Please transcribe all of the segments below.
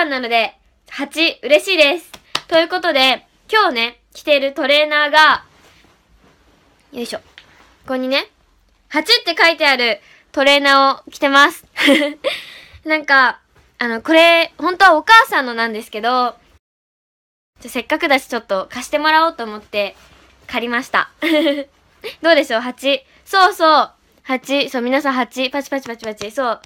番なので、8、嬉しいです。ということで、今日ね、着ているトレーナーが、よいしょ。ここにね、8って書いてあるトレーナーを着てます。なんか、あの、これ、本当はお母さんのなんですけど、じゃせっかくだしちょっと貸してもらおうと思って借りました。どうでしょう ?8。そうそう。8。そう、皆さん8。パチパチパチパチ。そう。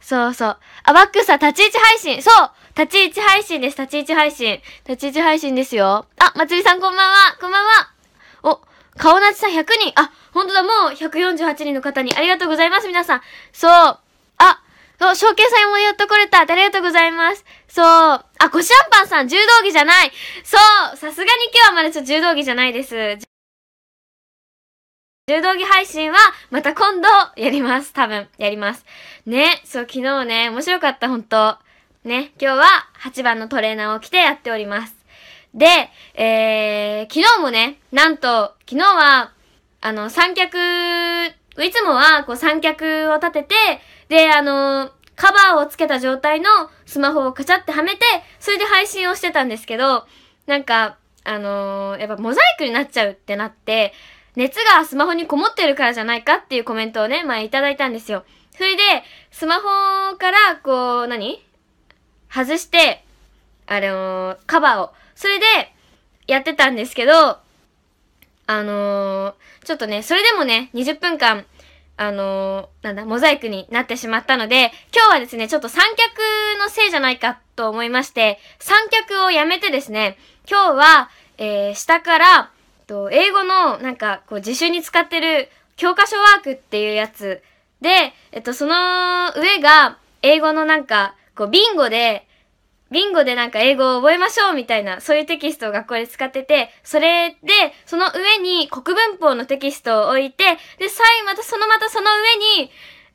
そうそう。あ、バックさ、立ち位置配信。そう立ち位置配信です、立ち位置配信。立ち位置配信ですよ。あ、まつりさんこんばんは、こんばんは。お、顔なちさん100人。あ、ほんとだ、もう148人の方にありがとうございます、皆さん。そう。あ、そう、証券さんもやっとこれた。ありがとうございます。そう。あ、こしあんぱんさん、柔道着じゃない。そう。さすがに今日はまだちょっと柔道着じゃないです。柔道着配信はまた今度やります。多分、やります。ね。そう、昨日ね、面白かった、ほんと。ね、今日は8番のトレーナーを着てやっております。で、えー、昨日もね、なんと、昨日は、あの、三脚、いつもは、こう三脚を立てて、で、あの、カバーをつけた状態のスマホをカチャってはめて、それで配信をしてたんですけど、なんか、あのやっぱモザイクになっちゃうってなって、熱がスマホにこもってるからじゃないかっていうコメントをね、前いただいたんですよ。それで、スマホから、こう、何外して、あのー、カバーを。それで、やってたんですけど、あのー、ちょっとね、それでもね、20分間、あのー、なんだ、モザイクになってしまったので、今日はですね、ちょっと三脚のせいじゃないかと思いまして、三脚をやめてですね、今日は、えー、下から、と英語の、なんか、こう、自習に使ってる教科書ワークっていうやつで、えっと、その上が、英語のなんか、こう、ビンゴで、ビンゴでなんか英語を覚えましょうみたいな、そういうテキストを学校で使ってて、それで、その上に国文法のテキストを置いて、で、最後またそのまたその上に、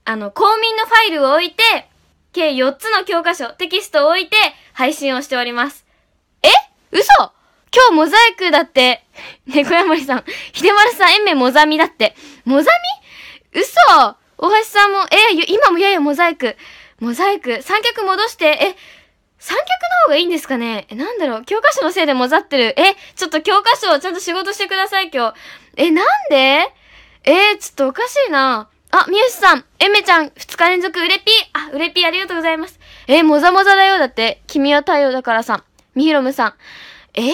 あの、公民のファイルを置いて、計4つの教科書、テキストを置いて、配信をしております。え嘘今日モザイクだって、小山さん、秀丸さん、えんめモザミだって。モザミ嘘大橋さんも、え今もややモザイク。モザイク、三脚戻して、え、三脚の方がいいんですかねえ、なんだろう教科書のせいでもざってる。え、ちょっと教科書をちゃんと仕事してください、今日。え、なんでえー、ちょっとおかしいな。あ、みゆしさん、えめちゃん、二日連続うれぴあ、うれぴありがとうございます。えもざもざだよ。だって、君は太陽だからさん。みひろむさん。えー、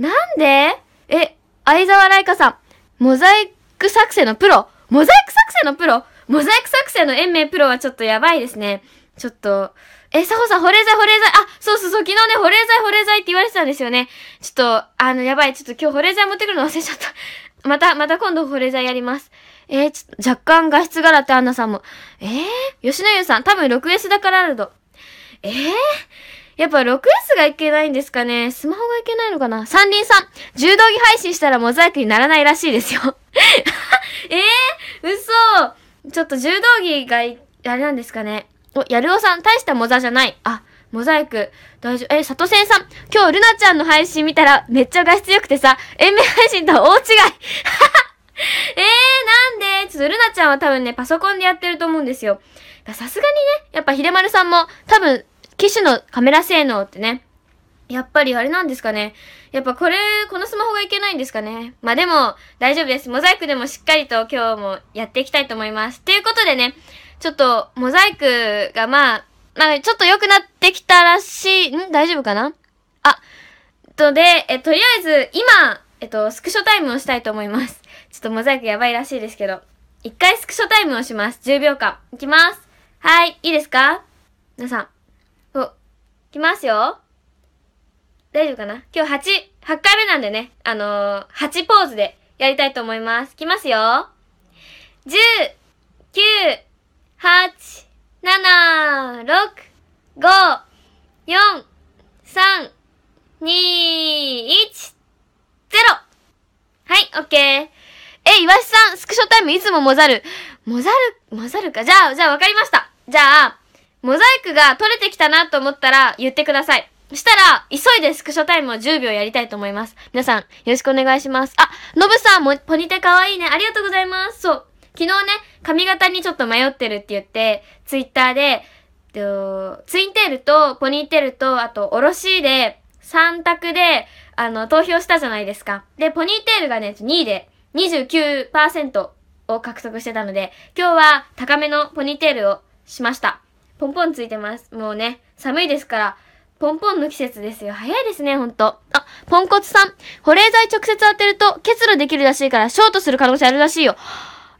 なんでえ、相沢ライカさん、モザイク作成のプロ。モザイク作成のプロモザイク作成の延命プロはちょっとやばいですね。ちょっと、え、サホさん、保冷剤、保冷剤、あ、そうそうそう、昨日ね、保冷剤、保冷剤って言われてたんですよね。ちょっと、あの、やばい、ちょっと今日保冷剤持ってくるの忘れちゃった。また、また今度保冷剤やります。えー、ちょっと、若干画質柄ってアンナさんも。えー、吉野優さん、多分 6S だからあるの。えー、やっぱ 6S がいけないんですかねスマホがいけないのかな三輪さん、柔道着配信したらモザイクにならないらしいですよ。えー、嘘ちょっと柔道着が、あれなんですかね。お、やるおさん、大したモザじゃない。あ、モザイク。大丈夫。え、里線さん、今日ルナちゃんの配信見たら、めっちゃ画質良くてさ、延命配信とは大違い。えー、なんでちょっとルナちゃんは多分ね、パソコンでやってると思うんですよ。さすがにね、やっぱひでまるさんも、多分、機種のカメラ性能ってね、やっぱりあれなんですかね。やっぱこれ、このスマホがいけないんですかね。まあでも、大丈夫です。モザイクでもしっかりと今日もやっていきたいと思います。ということでね、ちょっと、モザイクがまあ、まあ、ちょっと良くなってきたらしい、ん大丈夫かなあ、とで、え、とりあえず、今、えっと、スクショタイムをしたいと思います。ちょっとモザイクやばいらしいですけど。一回スクショタイムをします。10秒間。いきます。はい、いいですか皆さん。お、いきますよ。大丈夫かな今日8、8回目なんでね、あのー、8ポーズでやりたいと思います。いきますよ。10、9、8、7、6、5、4、3、2、1、0! はい、オッケー。え、ワシさん、スクショタイムいつももざる。もざる、もざるか。じゃあ、じゃあわかりました。じゃあ、モザイクが取れてきたなと思ったら言ってください。そしたら、急いでスクショタイムを10秒やりたいと思います。皆さん、よろしくお願いします。あ、のぶさんも、ポニテかわいいね。ありがとうございます。そう。昨日ね、髪型にちょっと迷ってるって言って、ツイッターで、ツインテールとポニーテールと、あと、おろしで、3択で、あの、投票したじゃないですか。で、ポニーテールがね、2位で29%を獲得してたので、今日は高めのポニーテールをしました。ポンポンついてます。もうね、寒いですから、ポンポンの季節ですよ。早いですね、ほんと。あ、ポンコツさん。保冷剤直接当てると結露できるらしいからショートする可能性あるらしいよ。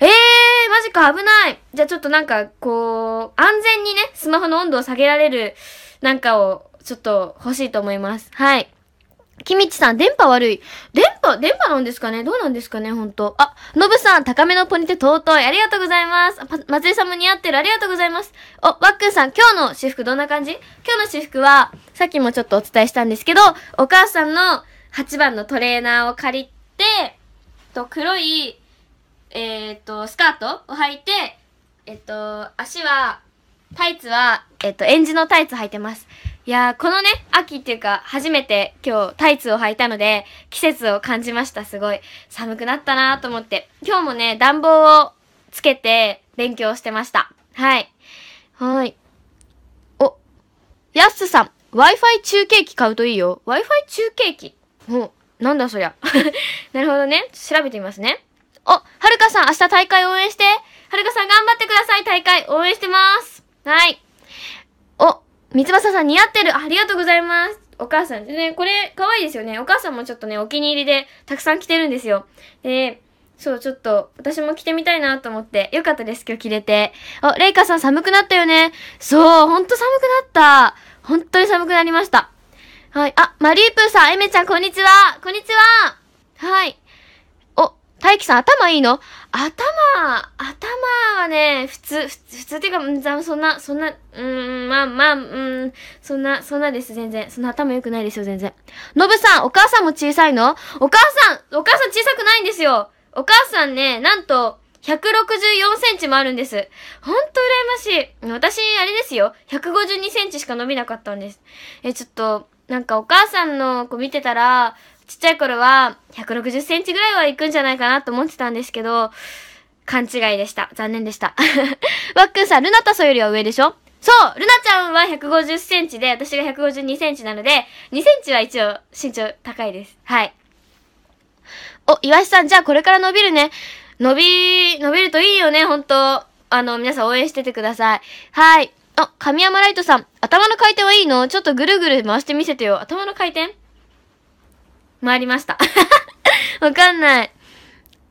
ええー、マジか、危ない。じゃあちょっとなんか、こう、安全にね、スマホの温度を下げられる、なんかを、ちょっと欲しいと思います。はい。キミチさん、電波悪い。電波、電波なんですかねどうなんですかね本当あ、ノブさん、高めのポニテ尊い。ありがとうございます。松井さんも似合ってる。ありがとうございます。お、ワックンさん、今日の私服どんな感じ今日の私服は、さっきもちょっとお伝えしたんですけど、お母さんの8番のトレーナーを借りて、と、黒い、えっ、ー、と、スカートを履いて、えっ、ー、と、足は、タイツは、えっ、ー、と、エンジのタイツ履いてます。いやこのね、秋っていうか、初めて今日タイツを履いたので、季節を感じました、すごい。寒くなったなと思って。今日もね、暖房をつけて勉強してました。はい。はい。お、やっすさん、Wi-Fi 中継機買うといいよ。Wi-Fi 中継機お、なんだそりゃ。なるほどね。調べてみますね。お、はるかさん、明日大会応援して。はるかさん頑張ってください。大会応援してます。はい。お、三葉さん似合ってるありがとうございますお母さん。ね、これ、可愛いですよね。お母さんもちょっとね、お気に入りで、たくさん着てるんですよ。で、そう、ちょっと、私も着てみたいなと思って、よかったです、今日着れて。あ、レイカさん寒くなったよね。そう、ほんと寒くなった。本当に寒くなりました。はい。あ、マリープーさん、エメちゃん、こんにちは。こんにちは。はい。大輝さん頭いいの頭、頭はね、普通、普通っていうか、そんな、そんな、うん、まあまあ、うん、そんな、そんなです、全然。そんな頭良くないですよ、全然。のぶさん、お母さんも小さいのお母さん、お母さん小さくないんですよ。お母さんね、なんと、164センチもあるんです。ほんと羨ましい。私、あれですよ。152センチしか伸びなかったんです。え、ちょっと、なんかお母さんの子見てたら、ちっちゃい頃は160センチぐらいは行くんじゃないかなと思ってたんですけど、勘違いでした。残念でした。わっくんさん、ルナタソよりは上でしょそうルナちゃんは150センチで、私が152センチなので、2センチは一応身長高いです。はい。お、岩井さん、じゃあこれから伸びるね。伸び、伸びるといいよね、本当あの、皆さん応援しててください。はい。あ、神山ライトさん、頭の回転はいいのちょっとぐるぐる回してみせてよ。頭の回転回りました。わかんない。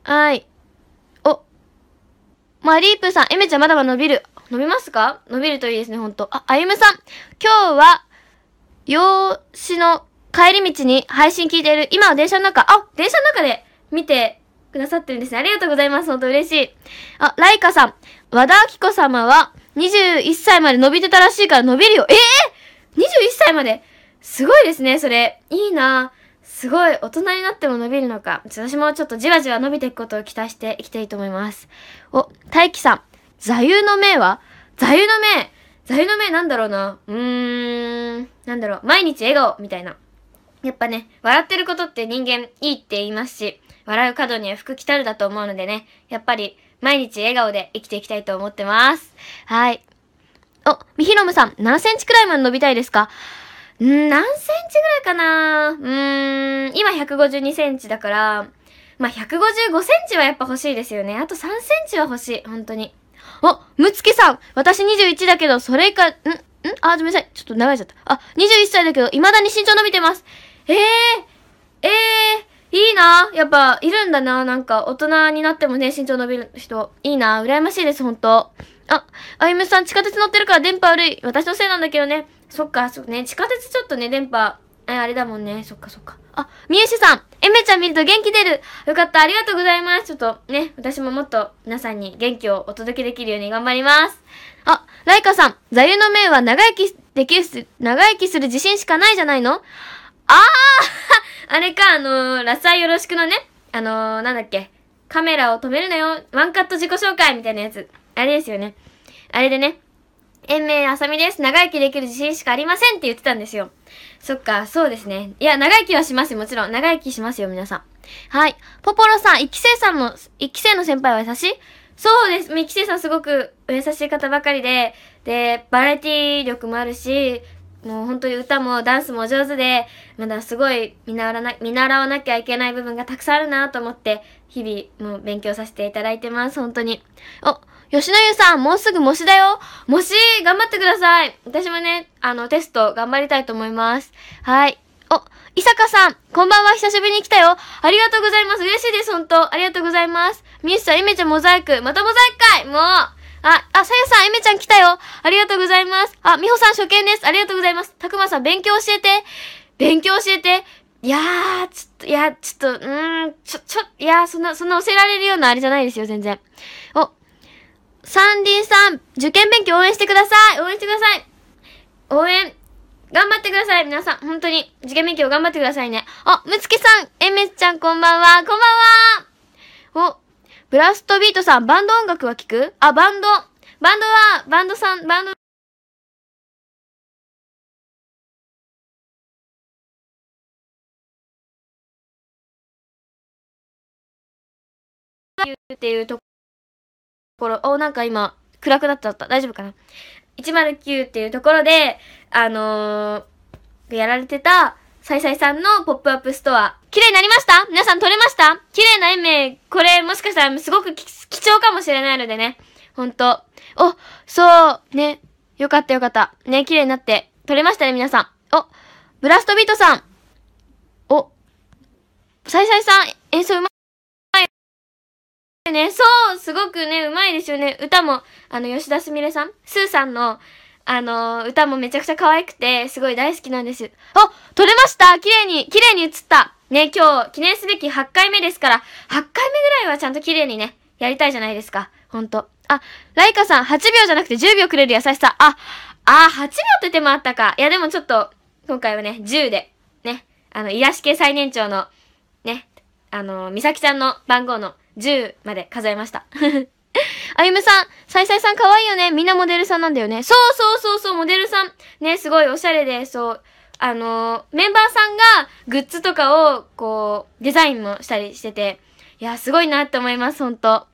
はい。お。まリープさん、エメちゃんまだまだ伸びる。伸びますか伸びるといいですね、ほんと。あ、あゆむさん。今日は、用紙の帰り道に配信聞いている。今は電車の中。あ、電車の中で見てくださってるんですね。ありがとうございます。ほんと嬉しい。あ、ライカさん。和田明子様は、21歳まで伸びてたらしいから伸びるよ。ええー、!21 歳まですごいですね、それ。いいなすごい大人になっても伸びるのか。私もちょっとじわじわ伸びていくことを期待していきたいと思います。お、大輝さん。座右の銘は座右の銘座右の銘なんだろうな。うーん。なんだろう。毎日笑顔みたいな。やっぱね、笑ってることって人間いいって言いますし、笑う角には服来たるだと思うのでね、やっぱり毎日笑顔で生きていきたいと思ってます。はい。お、みひろむさん、何センチくらいまで伸びたいですかん何センチぐらいかなうーん、今152センチだから、まあ、155センチはやっぱ欲しいですよね。あと3センチは欲しい。本当に。あ、むつきさん私21だけど、それ以下、んんあ、ごめんなさい。ちょっと長いちゃった。あ、21歳だけど、未だに身長伸びてます。えー、えー、いいなやっぱ、いるんだななんか、大人になってもね、身長伸びる人。いいな羨ましいです、ほんと。あ、あゆむさん、地下鉄乗ってるから電波悪い。私のせいなんだけどね。そっか、そうね。地下鉄ちょっとね、電波、え、あれだもんね。そっかそっか。あ、みえしさん、えめちゃん見ると元気出る。よかった、ありがとうございます。ちょっとね、私ももっと皆さんに元気をお届けできるように頑張ります。あ、ライカさん、座右の銘は長生きできる、長生きする自信しかないじゃないのあー あれか、あのー、ラッサイよろしくのね。あのー、なんだっけ。カメラを止めるなよ。ワンカット自己紹介みたいなやつ。あれですよね。あれでね、延命あさみです。長生きできる自信しかありませんって言ってたんですよ。そっか、そうですね。いや、長生きはしますもちろん。長生きしますよ、皆さん。はい。ポポロさん、一期生さんも、一期生の先輩は優しいそうです。一期生さんすごく優しい方ばかりで、で、バラエティ力もあるし、もう本当に歌もダンスも上手で、まだすごい見習わな、見習わなきゃいけない部分がたくさんあるなと思って、日々もう勉強させていただいてます、本当に。お、吉野湯さん、もうすぐ模試だよ模試頑張ってください私もね、あの、テスト頑張りたいと思います。はい。お、伊坂さん、こんばんは、久しぶりに来たよありがとうございます嬉しいです、本当ありがとうございます。みゆさん、イめちゃんモザイクまたモザイクかいもうあ、あ、さゆさん、イめちゃん来たよありがとうございますあ、みほさん、初見ですありがとうございますたくまさん、勉強教えて勉強教えていやー、ちょっと、いや、ちょっと、うーん、ちょ、ちょ、いやー、そんな、そんな教えられるようなあれじゃないですよ、全然。お、サンディさん、受験勉強応援してください応援してください応援頑張ってください皆さん、本当に。受験勉強頑張ってくださいね。あ、むつきさん、えめちゃんこんばんは、こんばんはお、ブラストビートさん、バンド音楽は聞くあ、バンドバンドは、バンドさん、バンド、っていうとこころ、お、なんか今、暗くなっちゃった。大丈夫かな ?109 っていうところで、あのー、やられてた、サイサイさんのポップアップストア、綺麗になりました皆さん撮れました綺麗な絵名、これもしかしたらすごく貴重かもしれないのでね。ほんと。お、そう、ね。よかったよかった。ね、綺麗になって、撮れましたね、皆さん。お、ブラストビートさん。お、サイサイさん、演奏うまね、そう、すごくね、うまいですよね。歌も、あの、吉田すみれさん、スーさんの、あの、歌もめちゃくちゃ可愛くて、すごい大好きなんです。あ、撮れました綺麗に、綺麗に映ったね、今日、記念すべき8回目ですから、8回目ぐらいはちゃんと綺麗にね、やりたいじゃないですか。ほんと。あ、ライカさん、8秒じゃなくて10秒くれる優しさ。あ、あ、8秒って手もあったか。いや、でもちょっと、今回はね、10で、ね、あの、癒し系最年長の、ね、あの、みさきちゃんの番号の10まで数えました。あゆむさん、さいさいさん可愛いよね。みんなモデルさんなんだよね。そうそうそうそう、モデルさん。ね、すごいおしゃれで、そう。あのー、メンバーさんがグッズとかを、こう、デザインもしたりしてて、いや、すごいなって思います、ほんと。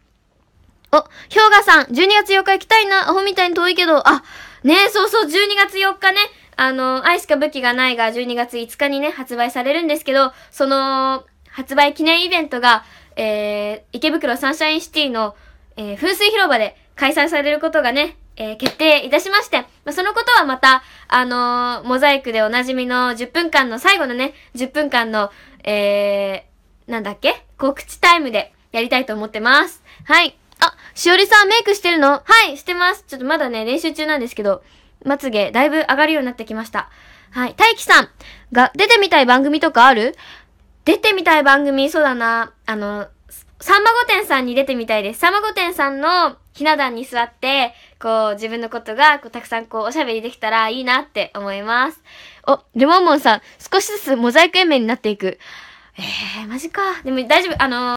お、氷河さん、12月4日行きたいな。アホみたいに遠いけど、あ、ねそうそう、12月4日ね、あのー、愛しか武器がないが12月5日にね、発売されるんですけど、その、発売記念イベントが、えー、池袋サンシャインシティの、えー、風水広場で開催されることがね、えー、決定いたしまして、まあ、そのことはまた、あのー、モザイクでおなじみの10分間の最後のね、10分間の、えー、なんだっけ告知タイムでやりたいと思ってます。はい。あ、しおりさんメイクしてるのはい、してます。ちょっとまだね、練習中なんですけど、まつげだいぶ上がるようになってきました。はい。大輝さんが出てみたい番組とかある出てみたい番組、そうだな。あの、さんま御殿さんに出てみたいです。さんま御殿さんのひな壇に座って、こう、自分のことが、こう、たくさんこう、おしゃべりできたらいいなって思います。お、レモンモンさん、少しずつモザイク延命になっていく。えー、マジか。でも大丈夫、あの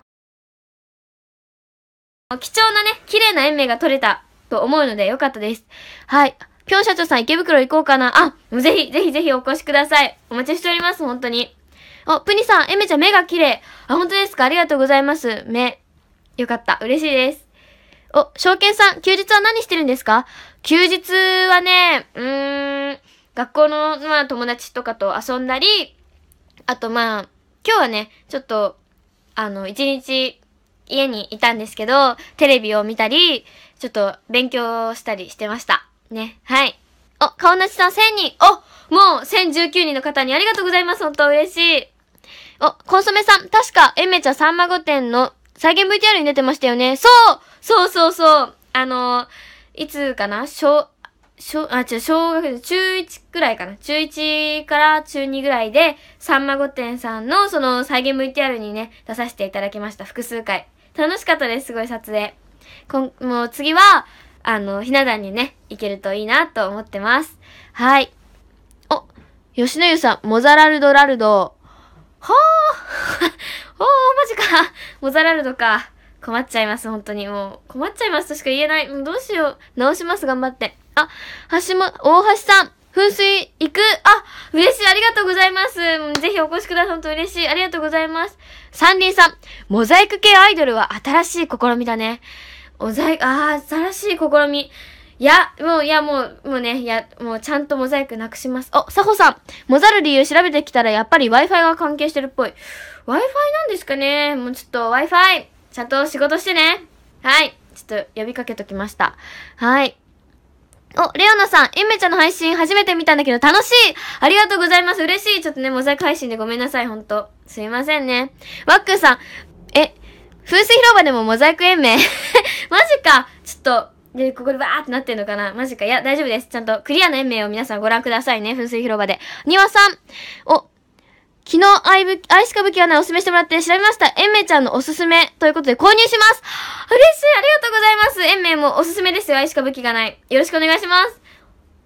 ー、貴重なね、綺麗な延命が取れたと思うのでよかったです。はい。ぴょん社長さん池袋行こうかな。あ、ぜひ、ぜひぜひお越しください。お待ちしております、本当に。あ、プニさん、エメちゃん目が綺麗。あ、本当ですかありがとうございます。目。よかった。嬉しいです。お、証券さん、休日は何してるんですか休日はね、うーん、学校の、まあ、友達とかと遊んだり、あとまあ、今日はね、ちょっと、あの、一日、家にいたんですけど、テレビを見たり、ちょっと勉強したりしてました。ね。はい。お、顔なしさん1000人お、もう1019人の方にありがとうございます。本当嬉しい。お、コンソメさん、確か、えめちゃさんまご店の再現 VTR に出てましたよね。そうそうそうそうあのー、いつかな小、小、あ、違う、小学生、中1くらいかな。中1から中2ぐらいで、さんまご店さんのその再現 VTR にね、出させていただきました。複数回。楽しかったです。すごい撮影。こん、もう次は、あの、ひな壇にね、行けるといいなと思ってます。はい。お、吉野湯さん、モザラルドラルド。はあ、は あ、マジか。モザラルドか。困っちゃいます、本当に。もう、困っちゃいますとしか言えない。もうどうしよう。直します、頑張って。あ、橋も、大橋さん、噴水行くあ、嬉しい、ありがとうございます。ぜひお越しください。本当嬉しい。ありがとうございます。三輪さん、モザイク系アイドルは新しい試みだね。お在、い、ああ、新しい試み。いや、もう、いや、もう、もうね、いや、もうちゃんとモザイクなくします。お、サホさん。モザる理由調べてきたら、やっぱり Wi-Fi が関係してるっぽい。Wi-Fi なんですかねもうちょっと Wi-Fi、ちゃんと仕事してね。はい。ちょっと呼びかけときました。はい。お、レオナさん、エメちゃんの配信初めて見たんだけど楽しいありがとうございます嬉しいちょっとね、モザイク配信でごめんなさい、ほんと。すいませんね。ワックさん、え、風水広場でもモザイク延命 マジかちょっと、で、ここでバーってなってんのかなマジか。いや、大丈夫です。ちゃんとクリアの延命を皆さんご覧くださいね。噴水広場で。庭さん。お、昨日アイブ、アイス歌舞伎アナおすすめしてもらって調べました。延命ちゃんのおすすめということで購入します。嬉しい。ありがとうございます。延命もおすすめですよ。アイス歌舞伎がない。よろしくお願いします。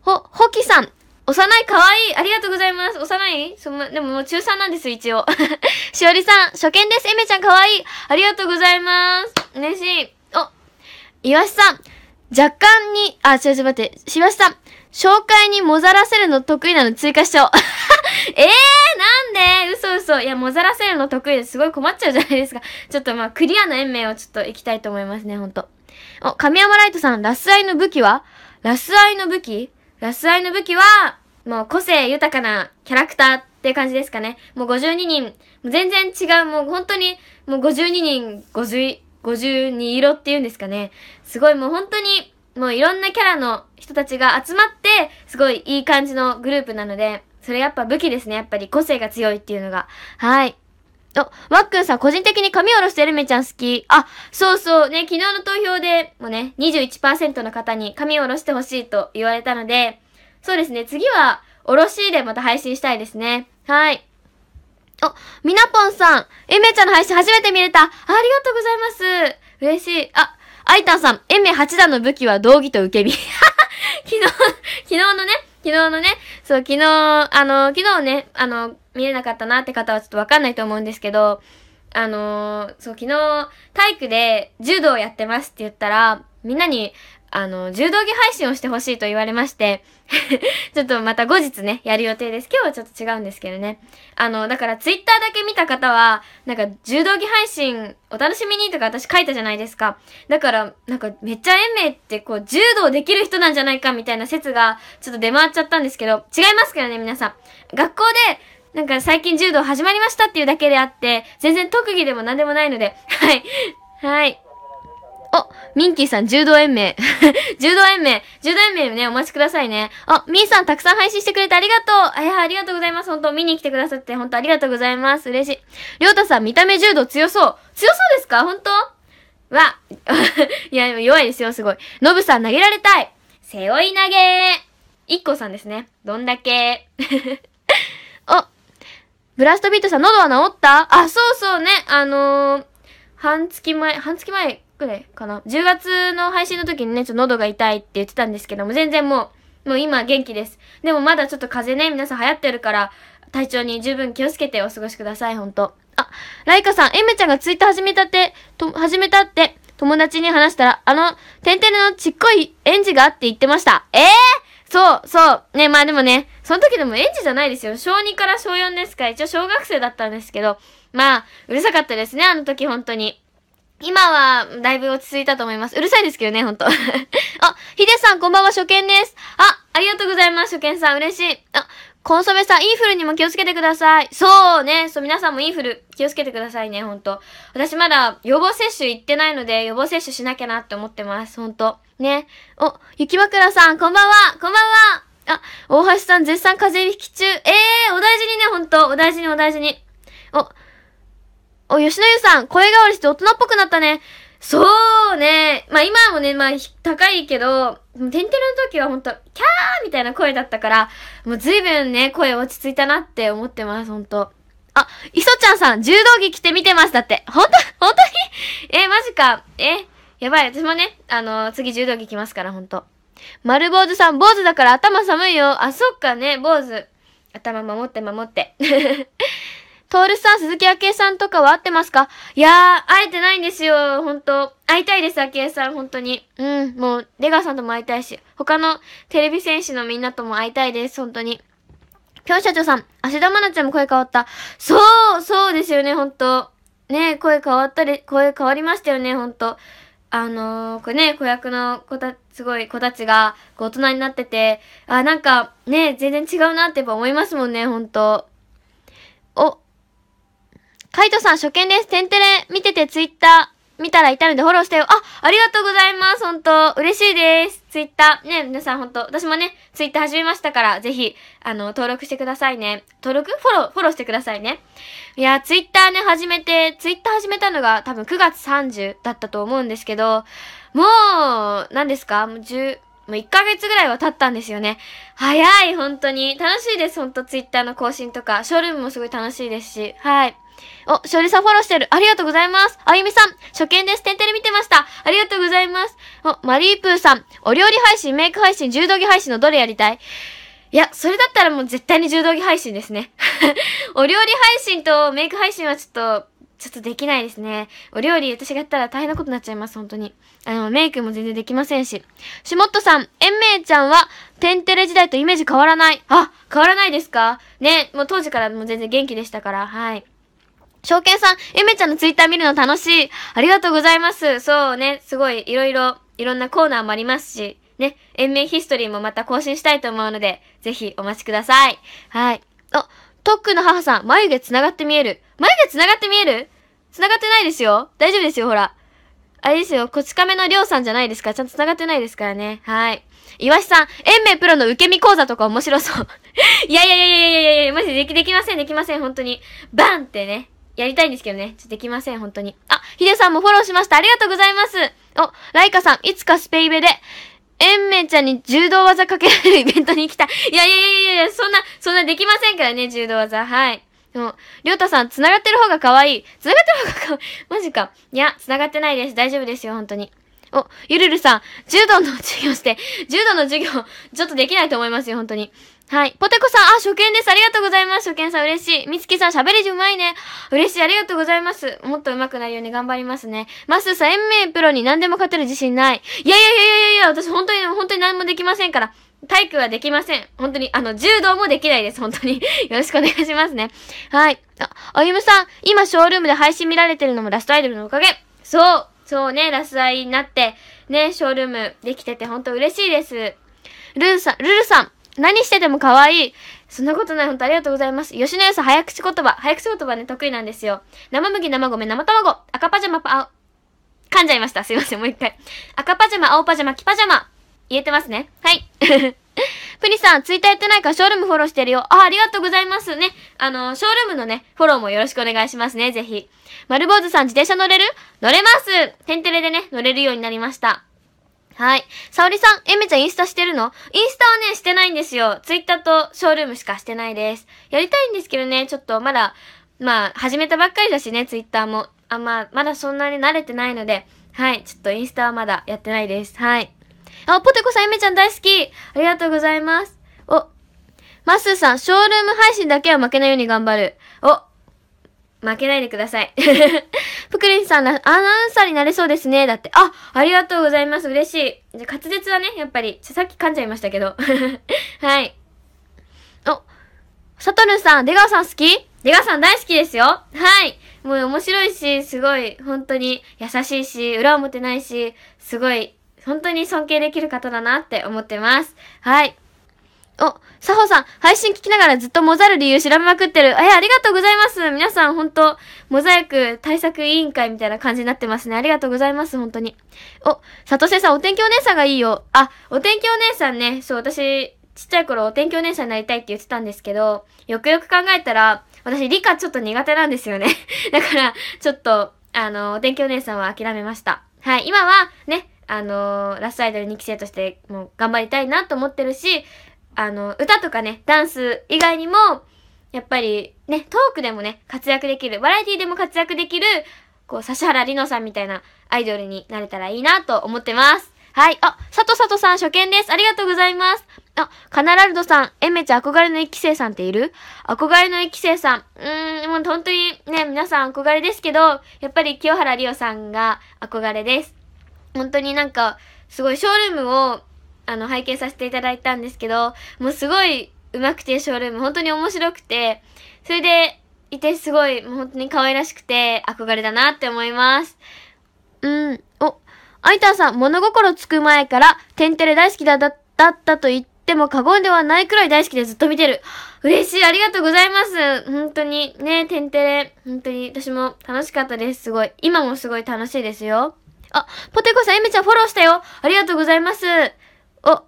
ほ、ほきさん。幼い、かわいい。ありがとうございます。幼いそんな、でももう中3なんです、一応。しおりさん、初見です。えめちゃん、かわいい。ありがとうございます。嬉しい。お、いわしさん、若干に、あ、ちょ、ちょ、待って、しわしさん、紹介にもざらせるの得意なの追加しちゃおう。えー、なんで嘘嘘。いや、もざらせるの得意ですごい困っちゃうじゃないですか。ちょっとまあ、クリアな演名をちょっと行きたいと思いますね、ほんと。お、神山ライトさん、ラスアイの武器はラスアイの武器ラスアイの武器は、もう個性豊かなキャラクターっていう感じですかね。もう52人、もう全然違う、もう本当に、もう52人50、52色っていうんですかね。すごいもう本当に、もういろんなキャラの人たちが集まって、すごいいい感じのグループなので、それやっぱ武器ですね。やっぱり個性が強いっていうのが。はい。あ、ワックンさん、個人的に髪下ろしてるめちゃん好き。あ、そうそう。ね、昨日の投票でもね、21%の方に髪下ろしてほしいと言われたので、そうですね、次は、おろしでまた配信したいですね。はい。あ、みなぽんさん、えめちゃんの配信初めて見れた。ありがとうございます。嬉しい。あ、あいたんさん、えめ8段の武器は道義と受け身。昨日、昨日のね、昨日のね、そう、昨日、あの、昨日ね、あの、見れなかったなって方はちょっとわかんないと思うんですけど、あのー、そう、昨日、体育で柔道をやってますって言ったら、みんなに、あの、柔道着配信をしてほしいと言われまして ちょっとまた後日ね、やる予定です。今日はちょっと違うんですけどね。あの、だからツイッターだけ見た方は、なんか柔道着配信お楽しみにとか私書いたじゃないですか。だから、なんかめっちゃ延命ってこう、柔道できる人なんじゃないかみたいな説がちょっと出回っちゃったんですけど、違いますけどね、皆さん。学校でなんか最近柔道始まりましたっていうだけであって、全然特技でも何でもないので、はい。はい。お、ミンキーさん、柔道延命。柔道延命。柔道延命ね、お待ちくださいね。あ、ミーさん、たくさん配信してくれてありがとう。あ、いや、ありがとうございます。本当見に来てくださって、本当ありがとうございます。嬉しい。りょうたさん、見た目柔道強そう。強そうですか本当わ、いや、弱いですよ、すごい。のぶさん、投げられたい。背負い投げ。いっこさんですね。どんだけ。ブラストビートさん、喉は治ったあ、そうそうね。あのー、半月前、半月前くらいかな。10月の配信の時にね、ちょっと喉が痛いって言ってたんですけども、全然もう、もう今元気です。でもまだちょっと風邪ね、皆さん流行ってるから、体調に十分気をつけてお過ごしください、ほんと。あ、ライカさん、エメちゃんがツイッター始めたって、と、始めたって、友達に話したら、あの、てんてんのちっこい園児があって言ってました。ええーそう、そう。ね、まあでもね、その時でも園児じゃないですよ。小2から小4ですから、一応小学生だったんですけど、まあ、うるさかったですね、あの時本当に。今は、だいぶ落ち着いたと思います。うるさいですけどね、ほんと。あ、ヒデさん、こんばんは、初見です。あ、ありがとうございます、初見さん、嬉しい。あ、コンソメさん、インフルにも気をつけてください。そうね。そう、皆さんもインフル気をつけてくださいね、ほんと。私まだ予防接種行ってないので、予防接種しなきゃなって思ってます、ほんと。ね。お、雪枕さん、こんばんは、こんばんは。あ、大橋さん、絶賛風邪引き中。ええー、お大事にね、ほんと。お大事に、お大事に。お、お、吉野湯さん、声変わりして大人っぽくなったね。そうね。まあ今もね、まあ高いけど、テンテルの時はほんと、キャーみたいな声だったから、もう随分ね、声落ち着いたなって思ってます、ほんと。あ、そちゃんさん、柔道着着て見てます、だって。ほんと、ほんとにえ、マジか。え、やばい。私もね、あのー、次柔道着着ますから、ほんと。丸坊主さん、坊主だから頭寒いよ。あ、そっかね、坊主。頭守って守って。トールさん、鈴木明恵さんとかは会ってますかいやー、会えてないんですよ、ほんと。会いたいです、明恵さん、本当に。うん、もう、出川さんとも会いたいし、他のテレビ選手のみんなとも会いたいです、本当に。ぴょん社長さん、芦田愛菜ちゃんも声変わった。そう、そうですよね、ほんと。ね声変わったり、声変わりましたよね、ほんと。あのー、これね、子役の子た、すごい子たちが、こう、大人になってて、あ、なんか、ね、全然違うなってやっぱ思いますもんね、ほんと。カイトさん初見です。テンテレ見ててツイッター見たらいたのでフォローしてよ。あ、ありがとうございます。本当嬉しいです。ツイッター。ね、皆さん本当私もね、ツイッター始めましたから、ぜひ、あの、登録してくださいね。登録フォロー、フォローしてくださいね。いや、ツイッターね、始めて、ツイッター始めたのが多分9月30だったと思うんですけど、もう、何ですかもう10、もう1ヶ月ぐらいは経ったんですよね。早い、本当に。楽しいです、本当ツイッターの更新とか。ショールームもすごい楽しいですし。はい。お、しおりさんフォローしてる。ありがとうございます。あゆみさん、初見です。てんてれ見てました。ありがとうございます。お、マリープーさん、お料理配信、メイク配信、柔道着配信のどれやりたいいや、それだったらもう絶対に柔道着配信ですね。お料理配信とメイク配信はちょっと、ちょっとできないですね。お料理、私がやったら大変なことになっちゃいます、本当に。あの、メイクも全然できませんし。シモットさん、えんめいちゃんは、テンテレ時代とイメージ変わらない。あ、変わらないですかね、もう当時からもう全然元気でしたから、はい。証券さん、ゆめちゃんのツイッター見るの楽しい。ありがとうございます。そうね、すごい、いろいろ、いろんなコーナーもありますし、ね、延命ヒストリーもまた更新したいと思うので、ぜひお待ちください。はい。あ、トックの母さん、眉毛繋がって見える。眉毛繋がって見える繋がってないですよ。大丈夫ですよ、ほら。あれですよ、こち亀のりょうさんじゃないですかちゃんと繋がってないですからね。はい。いわしさん、延命プロの受け身講座とか面白そう。いやいやいやいやいやいや、マジでできません、できません、本当に。バンってね。やりたいんですけどね。ちょっとできません、本当に。あ、ヒデさんもフォローしました。ありがとうございます。お、ライカさん、いつかスペイベで、エンメイちゃんに柔道技かけられるイベントに行きたい。いやいやいやいやいや、そんな、そんなできませんからね、柔道技。はい。でも、りょうたさん、繋がってる方が可愛い。繋がってる方が可愛い。マジか。いや、繋がってないです。大丈夫ですよ、本当に。お、ゆるるさん、柔道の授業して、柔道の授業、ちょっとできないと思いますよ、本当に。はい。ポテコさん、あ、初見です。ありがとうございます。初見さん、嬉しい。みつきさん、喋りじうまいね。嬉しい。ありがとうございます。もっと上手くなるように頑張りますね。マスさん、延命プロに何でも勝てる自信ない。いやいやいやいやいや、私本当に、本当に何もできませんから。体育はできません。本当に、あの、柔道もできないです。本当に。よろしくお願いしますね。はい。あ、あゆむさん、今、ショールームで配信見られてるのもラストアイドルのおかげ。そう。そうね、ラスアイになって、ね、ショールームできてて本当嬉しいです。ルーさん、ルルさん、何してても可愛い。そんなことない。本当ありがとうございます。吉野家さん、早口言葉。早口言葉ね、得意なんですよ。生麦、生米、生卵。赤パジャマ、パ、噛んじゃいました。すいません、もう一回。赤パジャマ、青パジャマ、黄パジャマ。言えてますね。はい。プニさん、ツイッターやってないかショールームフォローしてるよ。あ、ありがとうございますね。あの、ショールームのね、フォローもよろしくお願いしますね、ぜひ。丸坊主さん、自転車乗れる乗れます。テンテレでね、乗れるようになりました。はい。沙織さん、えメちゃんインスタしてるのインスタはね、してないんですよ。ツイッターとショールームしかしてないです。やりたいんですけどね、ちょっとまだ、まあ、始めたばっかりだしね、ツイッターも。あ、ままだそんなに慣れてないので、はい。ちょっとインスタはまだやってないです。はい。あ、ポテコさん、エめちゃん大好きありがとうございます。お、マスーさん、ショールーム配信だけは負けないように頑張る。お、負けないでください。ふくりんさん、アナウンサーになれそうですね。だって。あ、ありがとうございます。嬉しい。じゃ、滑舌はね、やっぱり、さっき噛んじゃいましたけど。はい。お、サトルさん、出川さん好き出川さん大好きですよ。はい。もう面白いし、すごい、本当に優しいし、裏表ないし、すごい、本当に尊敬できる方だなって思ってます。はい。お、サホさん、配信聞きながらずっとモザル理由調べまくってる。え、ありがとうございます。皆さん、本当モザイク対策委員会みたいな感じになってますね。ありがとうございます、本当に。お、佐藤先さん、お天気お姉さんがいいよ。あ、お天気お姉さんね、そう、私、ちっちゃい頃お天気お姉さんになりたいって言ってたんですけど、よくよく考えたら、私、理科ちょっと苦手なんですよね。だから、ちょっと、あの、お天気お姉さんは諦めました。はい、今は、ね、あのラストアイドル2期生としてもう頑張りたいなと思ってるし、あの、歌とかね、ダンス以外にも、やっぱりね、トークでもね、活躍できる、バラエティでも活躍できる、こう、指原莉乃さんみたいなアイドルになれたらいいなと思ってます。はい。あ、佐藤佐藤さん初見です。ありがとうございます。あ、カナラルドさん、えめちゃ憧れの一期生さんっている憧れの一期生さん。うーん、もう本当にね、皆さん憧れですけど、やっぱり清原里央さんが憧れです。本当になんか、すごいショールームをあの、拝見させていただいたんですけど、もうすごい上手くて、ショールーム、本当に面白くて、それで、いてすごい、もう本当に可愛らしくて、憧れだなって思います。うん。お、アイターさん、物心つく前から、テンテレ大好きだ、だったと言っても過言ではないくらい大好きでずっと見てる。嬉しい、ありがとうございます。本当に、ね、テンテレ、本当に私も楽しかったです。すごい。今もすごい楽しいですよ。あ、ポテコさん、エメちゃんフォローしたよ。ありがとうございます。お、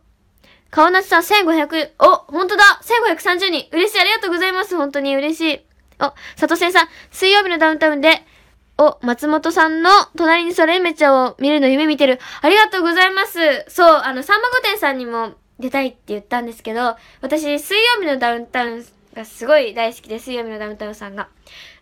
川梨さん1500、お、本当だ !1530 人嬉しいありがとうございます本当に嬉しいお、佐藤先さん、水曜日のダウンタウンで、お、松本さんの隣にそれめちゃを見るの夢見てる。ありがとうございます。そう、あの、さんま御殿さんにも出たいって言ったんですけど、私、水曜日のダウンタウンがすごい大好きで、水曜日のダウンタウンさんが。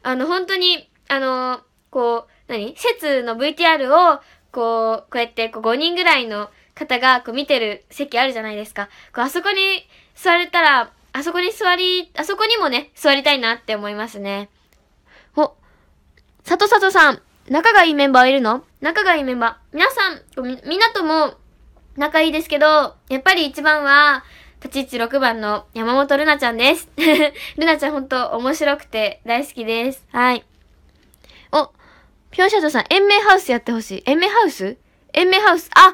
あの、本当に、あの、こう、何説の VTR を、こう、こうやって、こう、5人ぐらいの、方がこう見てる席あるじゃないですか。こうあそこに座れたら、あそこに座り、あそこにもね、座りたいなって思いますね。お、さとさとさん、仲がいいメンバーいるの仲がいいメンバー。皆さん、み、みんなとも仲いいですけど、やっぱり一番は、立ち位置6番の山本ルナちゃんです。ルナちゃんほんと面白くて大好きです。はい。お、ピョンシャトさん、延命ハウスやってほしい。延命ハウス延命ハウス。あ、あー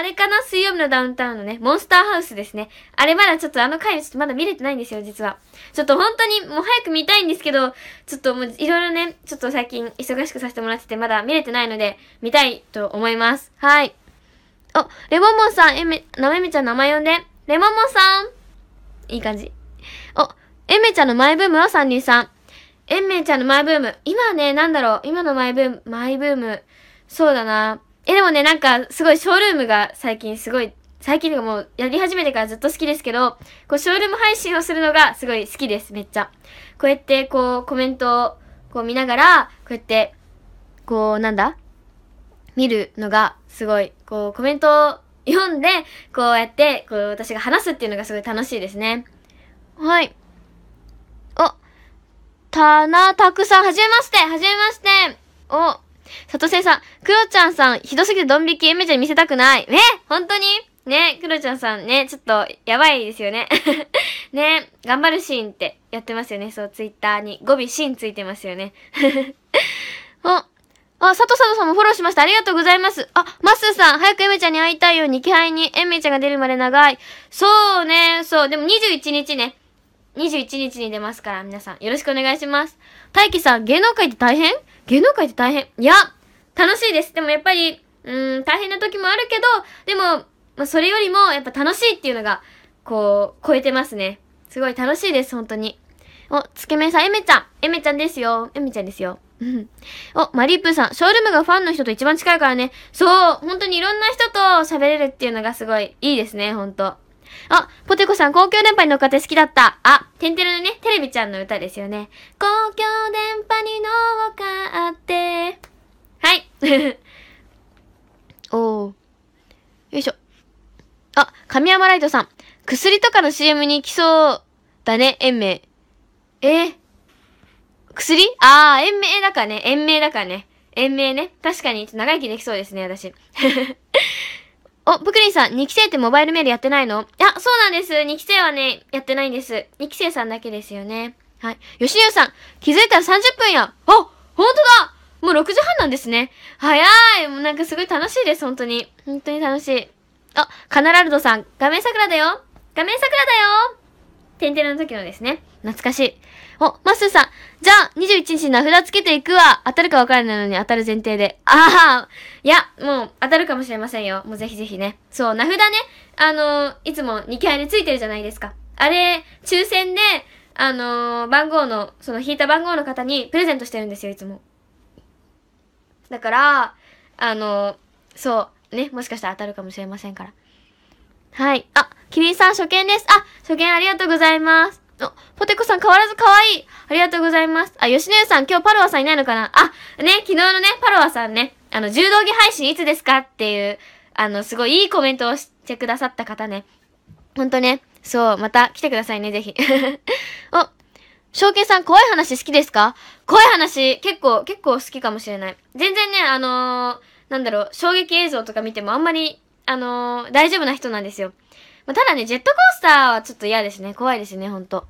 あれかな水曜日のダウンタウンのね、モンスターハウスですね。あれまだちょっとあの回ちょっとまだ見れてないんですよ、実は。ちょっと本当にもう早く見たいんですけど、ちょっともういろいろね、ちょっと最近忙しくさせてもらっててまだ見れてないので、見たいと思います。はい。お、レモンモンさん、えめ、なめめちゃん名前呼んで。レモンモンさんいい感じ。お、えめちゃんのマイブームは三人さん。えめちゃんのマイブーム。今ね、なんだろう。今のマイブーム、マイブーム。そうだな。え、でもね、なんか、すごいショールームが最近すごい、最近とかもうやり始めてからずっと好きですけど、こう、ショールーム配信をするのがすごい好きです、めっちゃ。こうやって、こう、コメントをこう見ながら、こうやって、こう、なんだ見るのがすごい、こう、コメントを読んで、こうやって、こう、私が話すっていうのがすごい楽しいですね。はい。お、たなたくさん、はじめましてはじめましてお、佐藤先さん、クロちゃんさん、ひどすぎてドン引き、エメちゃんに見せたくない。え本当にねクロちゃんさんね、ちょっと、やばいですよね。ね頑張るシーンってやってますよね。そう、ツイッターに。語尾シーンついてますよね。お、あ、佐藤佐藤さんもフォローしました。ありがとうございます。あ、マスさん、早くエメちゃんに会いたいように、気配にエメちゃんが出るまで長い。そうね、そう。でも21日ね。21日に出ますから、皆さん、よろしくお願いします。大輝さん、芸能界って大変芸能界って大変。いや、楽しいです。でもやっぱり、うん、大変な時もあるけど、でも、まあ、それよりも、やっぱ楽しいっていうのが、こう、超えてますね。すごい楽しいです、本当に。お、つけめさん、えめちゃん。えめちゃんですよ。えめちゃんですよ。お、マリープーさん、ショールームがファンの人と一番近いからね。そう、本当にいろんな人と喋れるっていうのがすごいいいですね、本当あ、ポテコさん、公共電波に乗っかって好きだった。あ、てんてるのね、テレビちゃんの歌ですよね。公共電波に乗っかって。はい。おー。よいしょ。あ、神山ライトさん。薬とかの CM に来そうだね、延命。えー、薬あー、延命だからね、延命だからね。延命ね。確かに、長生きできそうですね、私。お、ぷくりんさん、2期生ってモバイルメールやってないのいや、そうなんです。2期生はね、やってないんです。2期生さんだけですよね。はい。よしゆうさん、気づいたら30分や。あ、ほんとだもう6時半なんですね。早いもうなんかすごい楽しいです、本当に。本当に楽しい。あ、カナラルドさん、画面桜だよ。画面桜だよ。てんてラの時のですね。懐かしい。お、マスさん。じゃあ、21日名札つけていくわ。当たるかわからないのに当たる前提で。ああ、いや、もう当たるかもしれませんよ。もうぜひぜひね。そう、名札ね、あのー、いつも2回についてるじゃないですか。あれ、抽選で、あのー、番号の、その引いた番号の方にプレゼントしてるんですよ、いつも。だから、あのー、そう、ね、もしかしたら当たるかもしれませんから。はい。あ、キリンさん初見です。あ、初見ありがとうございます。あ、ポテコさん変わらず可愛いありがとうございます。あ、吉野さん今日パロワさんいないのかなあ、ね、昨日のね、パロワさんね、あの、柔道着配信いつですかっていう、あの、すごいいいコメントをしてくださった方ね。ほんとね、そう、また来てくださいね、ぜひ。お、証券さん怖い話好きですか怖い話、結構、結構好きかもしれない。全然ね、あのー、なんだろう、衝撃映像とか見てもあんまり、あのー、大丈夫な人なんですよ。まあ、ただね、ジェットコースターはちょっと嫌ですね。怖いですね、ほんと。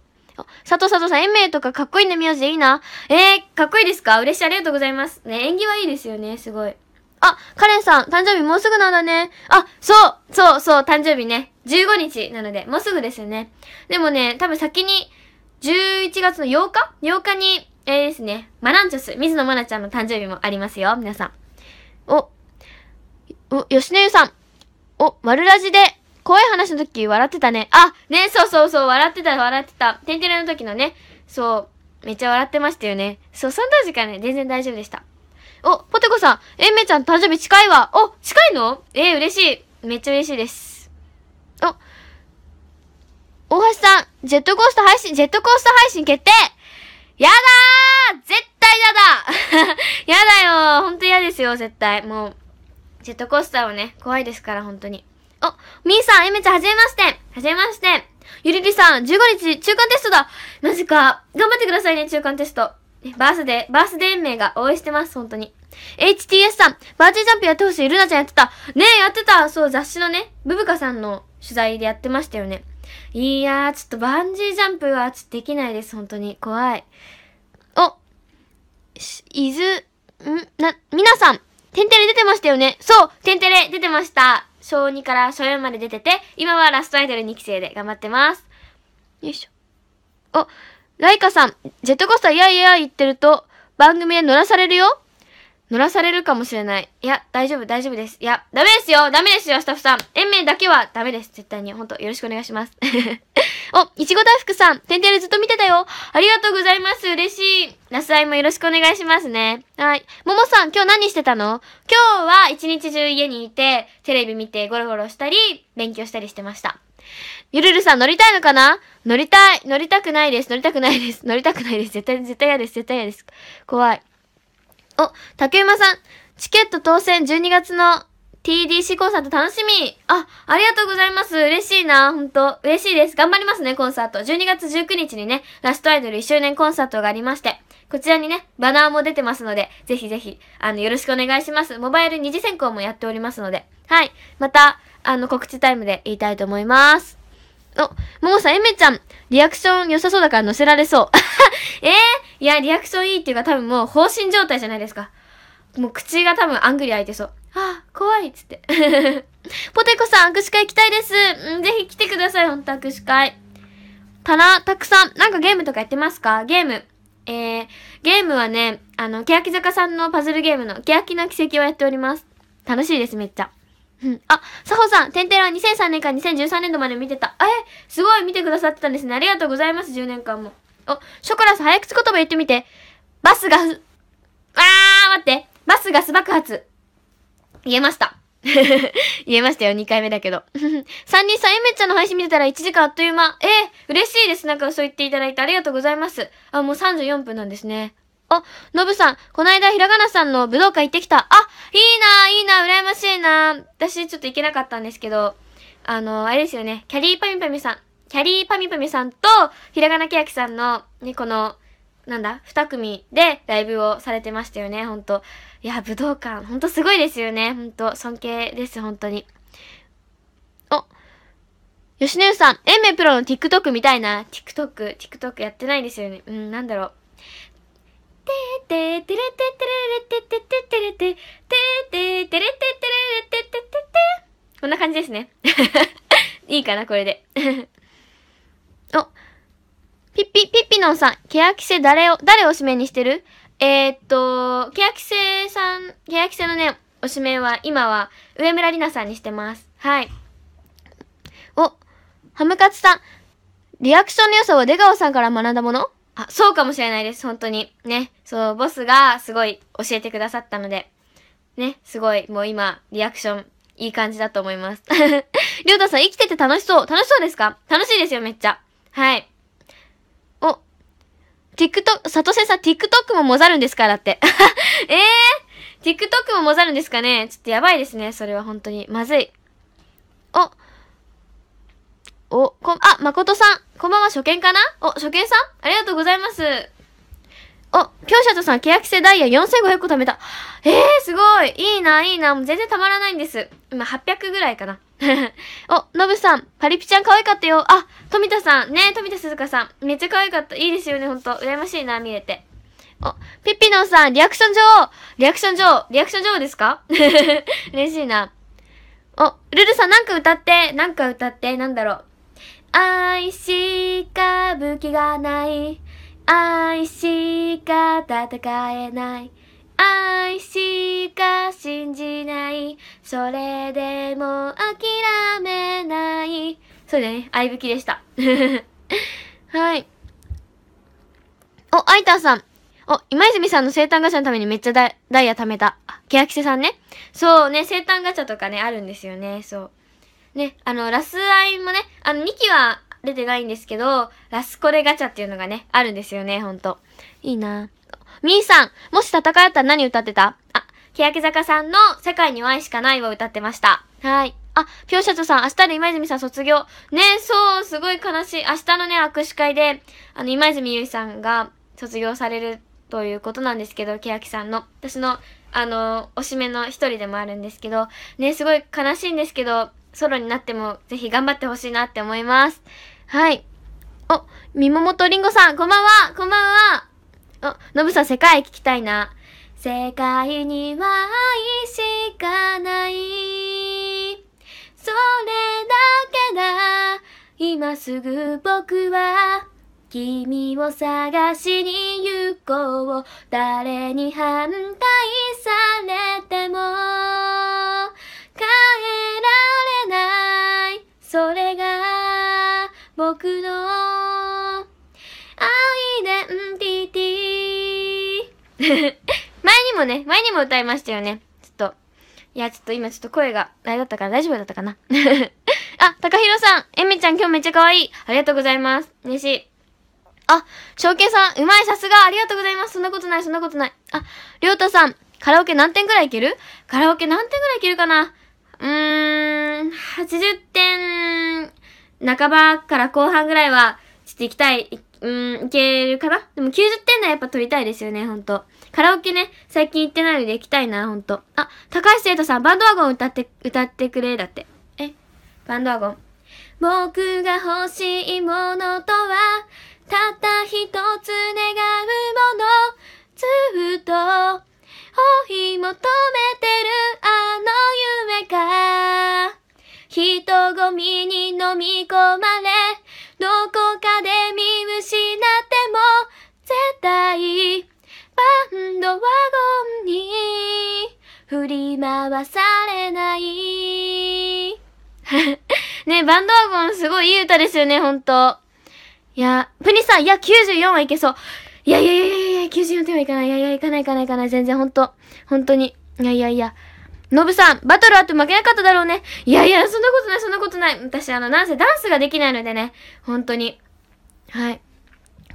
佐藤佐藤さん、エメとかかっこいいね、名字でいいな。えー、かっこいいですか嬉しい、ありがとうございます。ね、縁起はいいですよね、すごい。あ、カレンさん、誕生日もうすぐなんだね。あ、そう、そう、そう、誕生日ね。15日なので、もうすぐですよね。でもね、多分先に、11月の8日 ?8 日に、えー、ですね、マランチョス、水野マナちゃんの誕生日もありますよ、皆さん。お、お、吉野ゆさん。お、丸ラジで怖い話の時笑ってたね。あ、ね、そうそうそう、笑ってた、笑ってた。テンテレの時のね、そう、めっちゃ笑ってましたよね。そう、その時からね、全然大丈夫でした。お、ポテコさん、えめちゃん誕生日近いわ。お、近いのえー、嬉しい。めっちゃ嬉しいです。お、大橋さん、ジェットコースト配信、ジェットコースト配信決定やだー絶対やだ やだよーほんと嫌ですよ、絶対。もう、ジェットコースターはね、怖いですから、本当に。あ、みーさん、えめちゃん、はじめまして。はじめまして。ゆりりさん、15日、中間テストだ。マジか。頑張ってくださいね、中間テスト。バースデー、バースデー名が応援してます、本当に。HTS さん、バーチージャンプやってほしい。ルナちゃんやってた。ねえ、やってた。そう、雑誌のね、ブブカさんの取材でやってましたよね。いやー、ちょっとバンジージャンプはちょっとできないです、本当に。怖い。お、伊豆、んな、皆さん、テンテレ出てましたよね。そう、テンテレ出てました。小2から小4まで出てて、今はラストアイドル2期生で頑張ってます。よいしょ。お、ライカさん、ジェットコースターいやいや言ってると、番組へ乗らされるよ。乗らされるかもしれない。いや、大丈夫、大丈夫です。いや、ダメですよダメですよ、スタッフさん延命だけはダメです。絶対に。ほんと、よろしくお願いします。お、いちご大福さん、てんてるずっと見てたよ。ありがとうございます。嬉しい。ナスアイもよろしくお願いしますね。はい。ももさん、今日何してたの今日は一日中家にいて、テレビ見てゴロゴロしたり、勉強したりしてました。ゆるるさん乗りたいのかな乗りたい。乗りたくないです。乗りたくないです。乗りたくないです。絶対、絶対嫌です。絶対嫌です。怖い。お、竹馬さん、チケット当選12月の TDC コンサート楽しみあ、ありがとうございます嬉しいな本当嬉しいです頑張りますね、コンサート。12月19日にね、ラストアイドル1周年コンサートがありまして、こちらにね、バナーも出てますので、ぜひぜひ、あの、よろしくお願いします。モバイル二次選考もやっておりますので、はい。また、あの、告知タイムで言いたいと思います。お、ももさん、えめちゃん、リアクション良さそうだから乗せられそう。えー、いや、リアクションいいっていうか多分もう放心状態じゃないですか。もう口が多分アングリ開いてそう。あ、怖いっつって。ポテコさん、握手会行きたいです。うん、ぜひ来てください、ほんと握手会。たら、たくさん、なんかゲームとかやってますかゲーム。えー、ゲームはね、あの、欅坂さんのパズルゲームの欅の奇跡をやっております。楽しいです、めっちゃ。うん。あ、サホさん、テラは2003年から2013年度まで見てた。え、すごい見てくださってたんですね。ありがとうございます、10年間も。お、ショコラさん、早口言葉言ってみて。バスがふ、あー、待って。バスガス爆発。言えました。言えましたよ、2回目だけど。3 人さん、ゆめちゃんの配信見てたら1時間あっという間。えー、嬉しいです。なんかそう言っていただいてありがとうございます。あ、もう34分なんですね。あ、ノブさん、こないだひらがなさんの武道館行ってきた。あ、いいな、いいな、羨ましいな。私ちょっと行けなかったんですけど、あの、あれですよね、キャリーパミパミさん、キャリーパミパミさんと、ひらがなけやきさんの、ね、この、なんだ、二組でライブをされてましたよね、ほんと。いや、武道館、ほんとすごいですよね、ほんと。尊敬です、ほんとに。お、吉野さん、エンメプロの TikTok みたいな。TikTok、TikTok やってないですよね。うん、なんだろう。てててれててれてててれててててれててれててててこんな感じですねいいかな、これでお、ピッピ、ピッピのさん、ケヤキセ誰を、誰を指名にしてるえー、っと、ケヤキセさん、ケヤキセのね、お指名は、今は、上村里奈さんにしてます。はい。お、ハムカツさん、リアクションの良さは出川さんから学んだものあ、そうかもしれないです、本当に。ね。そう、ボスがすごい教えてくださったので、ね、すごい、もう今、リアクション、いい感じだと思います。りょうたさん、生きてて楽しそう。楽しそうですか楽しいですよ、めっちゃ。はい。お、TikTok、佐藤先生、TikTok もモざるんですかだって。え えー、TikTok もモざるんですかねちょっとやばいですね、それは本当に。まずい。お、お、こ、あ、誠さん。こんばんは、初見かなお、初見さんありがとうございます。お、強者とさん、欅性ダイヤ4500個貯めた。えー、すごい。いいな、いいな。もう全然たまらないんです。今、800ぐらいかな。お、のぶさん、パリピちゃん可愛かったよ。あ、富田さん、ね富田鈴香さん。めっちゃ可愛かった。いいですよね、ほんと。羨ましいな、見れて。お、ピッピノさん、リアクション女王リアクション女王リアクション女王ですか 嬉しいな。お、ルルさん、なんか歌って、なんか歌って、なんだろう。愛しか武器がない愛しか戦えない愛しか信じないそれでも諦めないそうだね愛武器でした はいお、アイターさん。お、今泉さんの生誕ガチャのためにめっちゃダイヤ貯めた。あ、ケヤキセさんね。そうね、生誕ガチャとかね、あるんですよね。そう。ね、あの、ラスアイもね、あの、2期は出てないんですけど、ラスコレガチャっていうのがね、あるんですよね、ほんと。いいなみーさん、もし戦いったら何歌ってたあ、欅坂さんの世界には愛しかないを歌ってました。はい。あ、ピョーシャトさん、明日で今泉さん卒業。ね、そう、すごい悲しい。明日のね、握手会で、あの、今泉ゆいさんが卒業されるということなんですけど、欅さんの。私の、あの、おしめの一人でもあるんですけど、ね、すごい悲しいんですけど、ソロになってもぜひ頑張ってほしいなって思います。はい。お、みももとりんごさん、こんばんはこんばんはお、のぶさん、世界聞きたいな。世界には愛しかない。それだけだ。今すぐ僕は、君を探しに行こう。誰に反対さ前にも歌いましたよね。ちょっと。いや、ちょっと今ちょっと声が、あれだったから大丈夫だったかな。あ、たかひろさん、えみちゃん今日めっちゃ可愛い。ありがとうございます。嬉しい。あ、翔券さん、うまい、さすが、ありがとうございます。そんなことない、そんなことない。あ、りょうたさん、カラオケ何点くらいいけるカラオケ何点くらいいけるかなうーん、80点半ばから後半ぐらいは、ちょっと行きたい、うん、いけるかなでも90点台やっぱ取りたいですよね、ほんと。カラオケね、最近行ってないので行きたいな、ほんと。あ、高橋生徒さん、バンドワゴン歌って、歌ってくれ、だって。え、バンドワゴン。僕が欲しいものとは、たった一つ願うもの、ずっと、追い求めてるあの夢か。人混みに飲み込まれ、どこかで見失っても、絶対、ンドワゴンに振り回されない。ね、バンドワゴンすごいいい歌ですよね、ほんと。いや、プニさん、いや、94はいけそう。いやいやいやいやいや、94点はいかない。いやいや、いかないいかないいかない。全然ほんと。ほんとに。いやいやいや。のぶさん、バトルあって負けなかっただろうね。いやいや、そんなことない、そんなことない。私、あの、なんせダンスができないのでね。ほんとに。はい。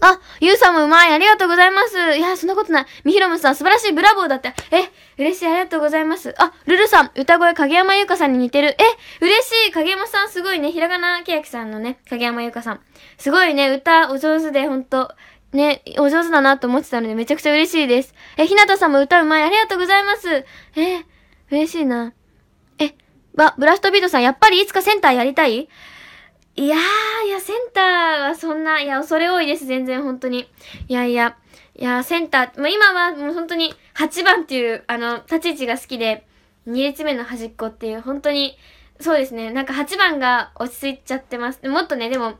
あ、ゆうさんもうまい。ありがとうございます。いや、そんなことない。みひろむさん、素晴らしい。ブラボーだって。え、嬉しい。ありがとうございます。あ、ルルさん、歌声、影山優かさんに似てる。え、嬉しい。影山さん、すごいね。ひらがなけやきさんのね、影山優かさん。すごいね。歌、お上手で、ほんと。ね、お上手だなと思ってたので、めちゃくちゃ嬉しいです。え、ひなたさんも歌うまい。ありがとうございます。え、嬉しいな。え、ば、ブラストビートさん、やっぱりいつかセンターやりたいいやー、いや、センターはそんな、いや、恐れ多いです、全然、本当に。いやいや、いや、センター、もう今はもう本当に8番っていう、あの、立ち位置が好きで、2列目の端っこっていう、本当に、そうですね、なんか8番が落ち着いちゃってます。もっとね、でも、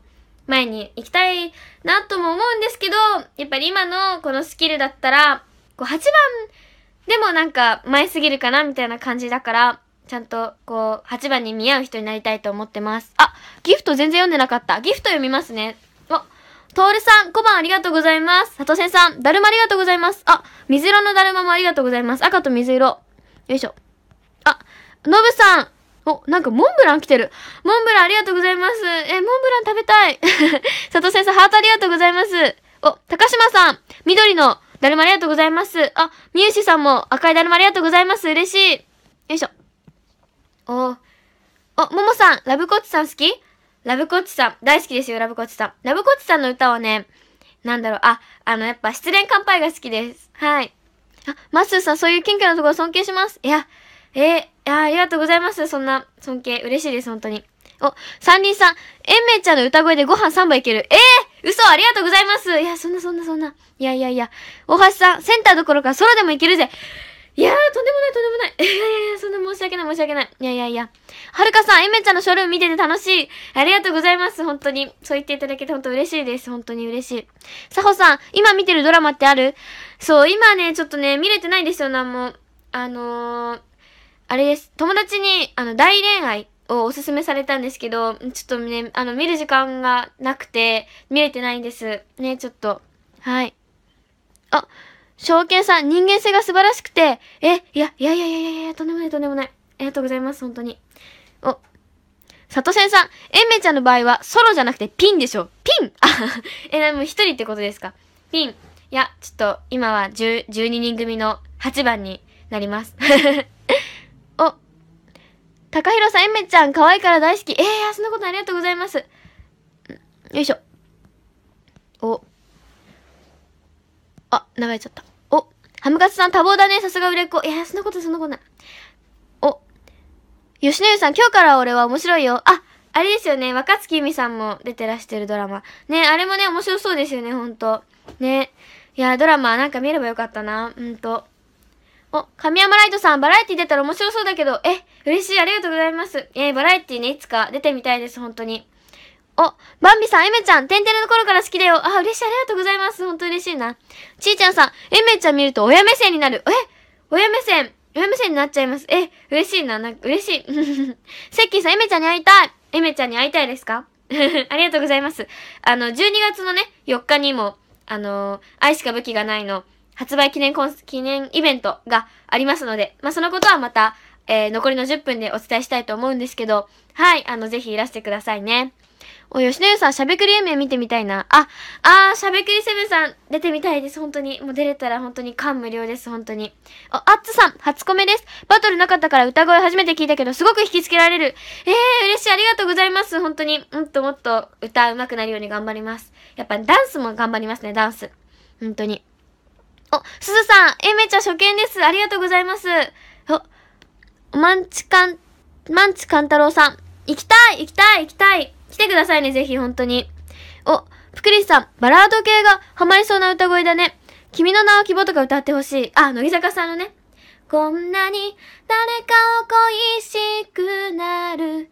前に行きたいなとも思うんですけど、やっぱり今のこのスキルだったら、こう8番でもなんか前すぎるかなみたいな感じだから、ちゃんとこう8番に見合う人になりたいと思ってますあギフト全然読んでなかったギフト読みますねあ、トールさん、小判ありがとうございます。佐藤先さん、だるまありがとうございます。あ、水色のだるまもありがとうございます。赤と水色。よいしょ。あ、のぶさん、お、なんかモンブラン来てる。モンブランありがとうございます。え、モンブラン食べたい。佐 藤先生、ハートありがとうございます。お、高島さん、緑のだるまありがとうございます。あ、ミゆシさんも赤いだるまありがとうございます。嬉しい。よいしょ。お、お、ももさん、ラブコッチさん好きラブコッチさん、大好きですよ、ラブコッチさん。ラブコッチさんの歌はね、なんだろう、あ、あの、やっぱ、失恋乾杯が好きです。はい。あ、マッスーさん、そういう謙虚なところ尊敬します。いや、えー、ありがとうございます。そんな、尊敬。嬉しいです、本当に。お、三輪さん、えんめいちゃんの歌声でご飯3杯いける。ええー、嘘ありがとうございますいや、そんなそんなそんな。いやいやいや。大橋さん、センターどころか空でもいけるぜ。いやー、とんでもない、とんでもない。いやいやいや、そんな申し訳ない、申し訳ない。いやいやいや。はるかさん、えめちゃんのショールーム見てて楽しい。ありがとうございます、本当に。そう言っていただけて本当嬉しいです。本当に嬉しい。さほさん、今見てるドラマってあるそう、今ね、ちょっとね、見れてないんですよ、なんも。あのー、あれです。友達に、あの、大恋愛をおすすめされたんですけど、ちょっとね、あの、見る時間がなくて、見れてないんです。ね、ちょっと。はい。あ、証券さん、人間性が素晴らしくて、え、いや、いやいやいやいやいや、とんでもないとんでもない。ありがとうございます、本当に。お、里とさん、えんめちゃんの場合は、ソロじゃなくてピンでしょ。ピンあえ、でも一人ってことですか。ピン。いや、ちょっと、今は1十二2人組の8番になります。お、高弘さん、えんめちゃん、可愛いから大好き。えー、そんなことありがとうございます。よいしょ。お、あ、流れちゃった。ハムカツさん多忙だね。さすが売れっ子。いや、そんなことそんなことない。お、吉野家さん、今日から俺は面白いよ。あ、あれですよね。若月由美さんも出てらしてるドラマ。ね、あれもね、面白そうですよね、ほんと。ね。いや、ドラマなんか見ればよかったな。うんと。お、神山ライトさん、バラエティ出たら面白そうだけど、え、嬉しい、ありがとうございます。えー、バラエティね、いつか出てみたいです、本当に。お、バンビさん、エメちゃん、てんてれの頃から好きだよ。あ、嬉しい。ありがとうございます。本当嬉しいな。ちーちゃんさん、エメちゃん見ると親目線になる。え親目線、親目線になっちゃいます。え、嬉しいな。なんか嬉しい。セッキーさん、エメちゃんに会いたい。エメちゃんに会いたいですか ありがとうございます。あの、12月のね、4日にも、あのー、愛しか武器がないの、発売記念コン記念イベントがありますので、まあ、そのことはまた、えー、残りの10分でお伝えしたいと思うんですけど、はい、あの、ぜひいらしてくださいね。お、吉野湯さん、しゃべくり夢見てみたいな。あ、あー、しゃべくりセブンさん、出てみたいです、本当に。もう出れたら本当に感無量です、本当に。お、あっつさん、初コメです。バトルなかったから歌声初めて聞いたけど、すごく引きつけられる。えー、嬉しい、ありがとうございます、本当に。もっともっと歌上手くなるように頑張ります。やっぱダンスも頑張りますね、ダンス。本当に。お、すずさん、えめちゃ初見です。ありがとうございます。お、マンチカン、マンチカンタロウさん、行きたい行きたい行きたい来てくださいね、ぜひ、本当に。お、ぷくりさん、バラード系がハマりそうな歌声だね。君の名を希望とか歌ってほしい。あ、乃木坂さんのね。こんなに誰かを恋しくなる自分がい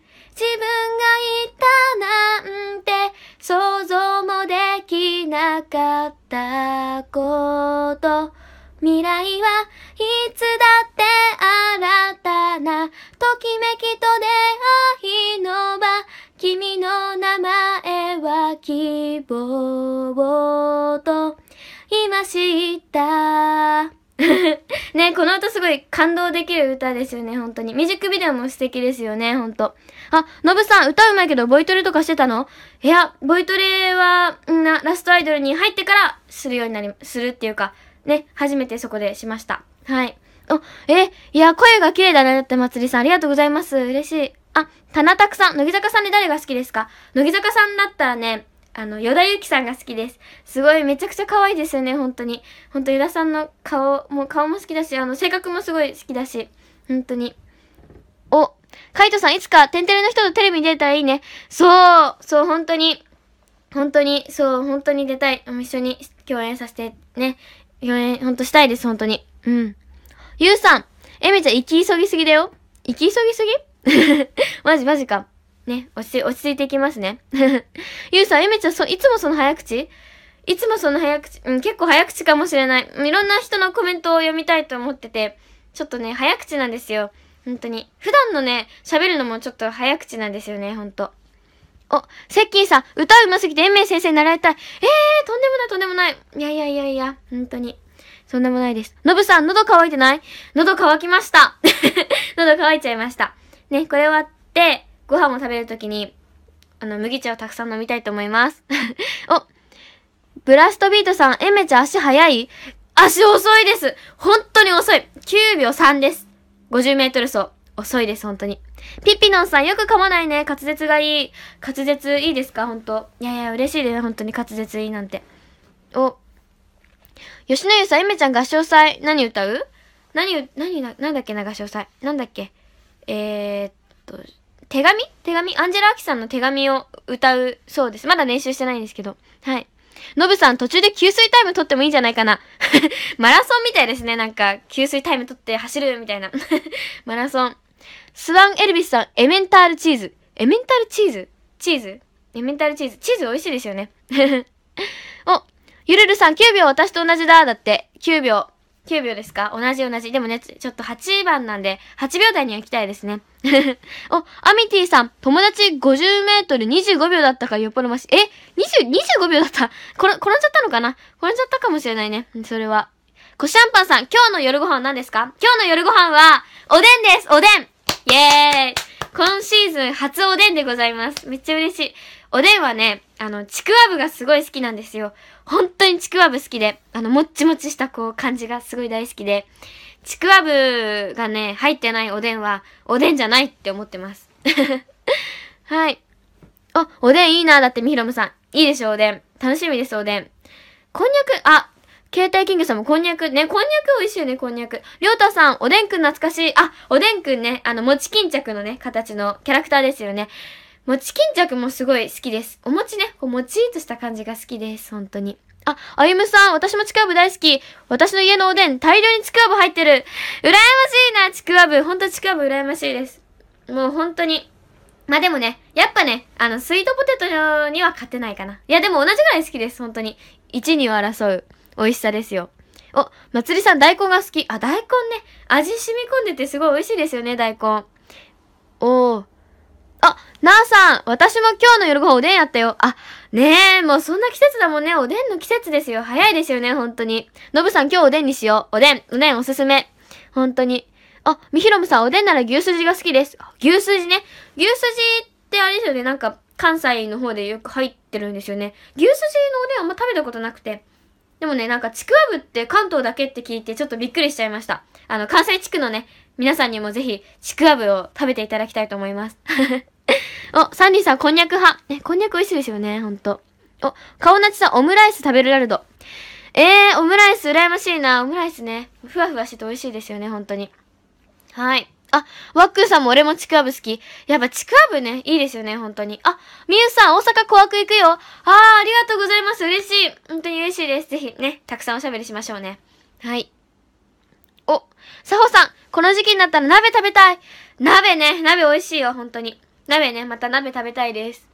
たなんて想像もできなかったこと。未来はいつだって新たなときめきと出会いの場君の名前は希望と言いました。ね、この歌すごい感動できる歌ですよね、本当に。ミュージックビデオも素敵ですよね、本当あ、のぶさん、歌うまいけど、ボイトレとかしてたのいや、ボイトレは、んな、ラストアイドルに入ってから、するようになり、するっていうか、ね、初めてそこでしました。はい。あ、え、いや、声が綺麗だね、だって、まつりさん。ありがとうございます。嬉しい。あ、棚なたくさん。乃木坂さんで誰が好きですか乃木坂さんだったらね、あの、ヨダユキさんが好きです。すごい、めちゃくちゃ可愛いですよね、本当に。本当ヨダさんの顔も、顔も好きだし、あの、性格もすごい好きだし、本当に。お、カイトさん、いつか、テンテレの人とテレビに出たらいいね。そう、そう、本当に。本当に、そう、本当に出たい。一緒に共演させて、ね。共演、ほんとしたいです、本当に。うん。ゆうさん、えめちゃん、行き急ぎすぎだよ。行き急ぎすぎ マジマジか。ね、落ち、落ち着いていきますね。ゆ うさん、ゆめちゃん、そ、いつもその早口いつもその早口、うん、結構早口かもしれない。いろんな人のコメントを読みたいと思ってて、ちょっとね、早口なんですよ。本当に。普段のね、喋るのもちょっと早口なんですよね、ほんと。お、セッキーさん、歌うますぎて、めい先生習いたい。えー、とんでもない、とんでもない。いやいやいやいや、本当に。とんでもないです。のぶさん、喉乾いてない喉乾きました。喉乾いちゃいました。ね、これ終わって、ご飯も食べるときに、あの、麦茶をたくさん飲みたいと思います。お、ブラストビートさん、えめちゃん足速い足遅いです本当に遅い !9 秒3です !50 メートル走。遅いです、本当に。ピッピノンさん、よく噛まないね。滑舌がいい。滑舌いいですか本当いやいや、嬉しいです、本当に滑舌いいなんて。お。吉野湯さん、えめちゃん合唱祭、何歌う何、何だ、なんだっけな、合唱祭。なんだっけえー、っと、手紙手紙アンジェラ・アキさんの手紙を歌うそうです。まだ練習してないんですけど。はい。ノブさん途中で給水タイム取ってもいいんじゃないかな。マラソンみたいですね。なんか、給水タイム取って走るみたいな。マラソン。スワン・エルビスさん、エメンタールチーズ。エメンタルチーズチーズエメンタルチーズ。チーズ美味しいですよね。お、ゆるるさん9秒私と同じだ。だって。9秒。9秒ですか同じ同じ。でもね、ちょっと8番なんで、8秒台には行きたいですね。お、アミティさん、友達50メートル25秒だったからよっぽどまし。え ?20、25秒だった転、転んじゃったのかな転んじゃったかもしれないね。それは。コシャンパンさん、今日の夜ご飯は何ですか今日の夜ご飯は、おでんですおでんイェーイ今シーズン初おでんでございます。めっちゃ嬉しい。おでんはね、あの、ちくわぶがすごい好きなんですよ。本当にちくわぶ好きで、あの、もっちもちしたこう感じがすごい大好きで、ちくわぶがね、入ってないおでんは、おでんじゃないって思ってます。はい。あ、おでんいいな、だってみひろむさん。いいでしょ、おでん。楽しみです、おでん。こんにゃく、あ、携帯キングさんもこんにゃく。ね、こんにゃく美味しいよね、こんにゃく。りょうたさん、おでんくん懐かしい。あ、おでんくんね、あの、餅巾着のね、形のキャラクターですよね。餅巾着もすごい好きです。お餅ね、こう、もちーとした感じが好きです、本当に。あ、あゆむさん、私もちくわぶ大好き。私の家のおでん、大量にちくわぶ入ってる。羨ましいな、ちくわぶ。ほんとちくわぶ羨ましいです。もう本当に。まあでもね、やっぱね、あの、スイートポテトには勝てないかな。いや、でも同じぐらい好きです、本当に。1、2を争う。美味しさですよ。お、まつりさん大根が好き。あ、大根ね。味染み込んでてすごい美味しいですよね、大根。おー。あ、なあさん、私も今日の夜ご飯おでんやったよ。あ、ねえ、もうそんな季節だもんね。おでんの季節ですよ。早いですよね、本当に。のぶさん、今日おでんにしよう。おでん、おでんおすすめ。本当に。あ、みひろむさん、おでんなら牛すじが好きです。牛すじね。牛すじってあれですよね。なんか、関西の方でよく入ってるんですよね。牛すじのおでんあんま食べたことなくて。でもね、なんかちくわぶって関東だけって聞いてちょっとびっくりしちゃいました。あの、関西地区のね、皆さんにもぜひちくわぶを食べていただきたいと思います。お、サンディさん、こんにゃく派。ね、こんにゃく美味しいですよね、ほんと。お、顔なちさん、オムライス食べるラルド。えー、オムライス羨ましいな。オムライスね。ふわふわしてて美味しいですよね、本当に。はい。あ、ワックンさんも俺もちくわぶ好き。やっぱちくわぶね、いいですよね、本当に。あ、みゆさん、大阪小悪行くよ。あー、ありがとうございます。嬉しい。本当に嬉しいです。ぜひね、たくさんおしゃべりしましょうね。はい。お、さほさん、この時期になったら鍋食べたい。鍋ね、鍋美味しいよ、本当に。鍋ね、また鍋食べたいです。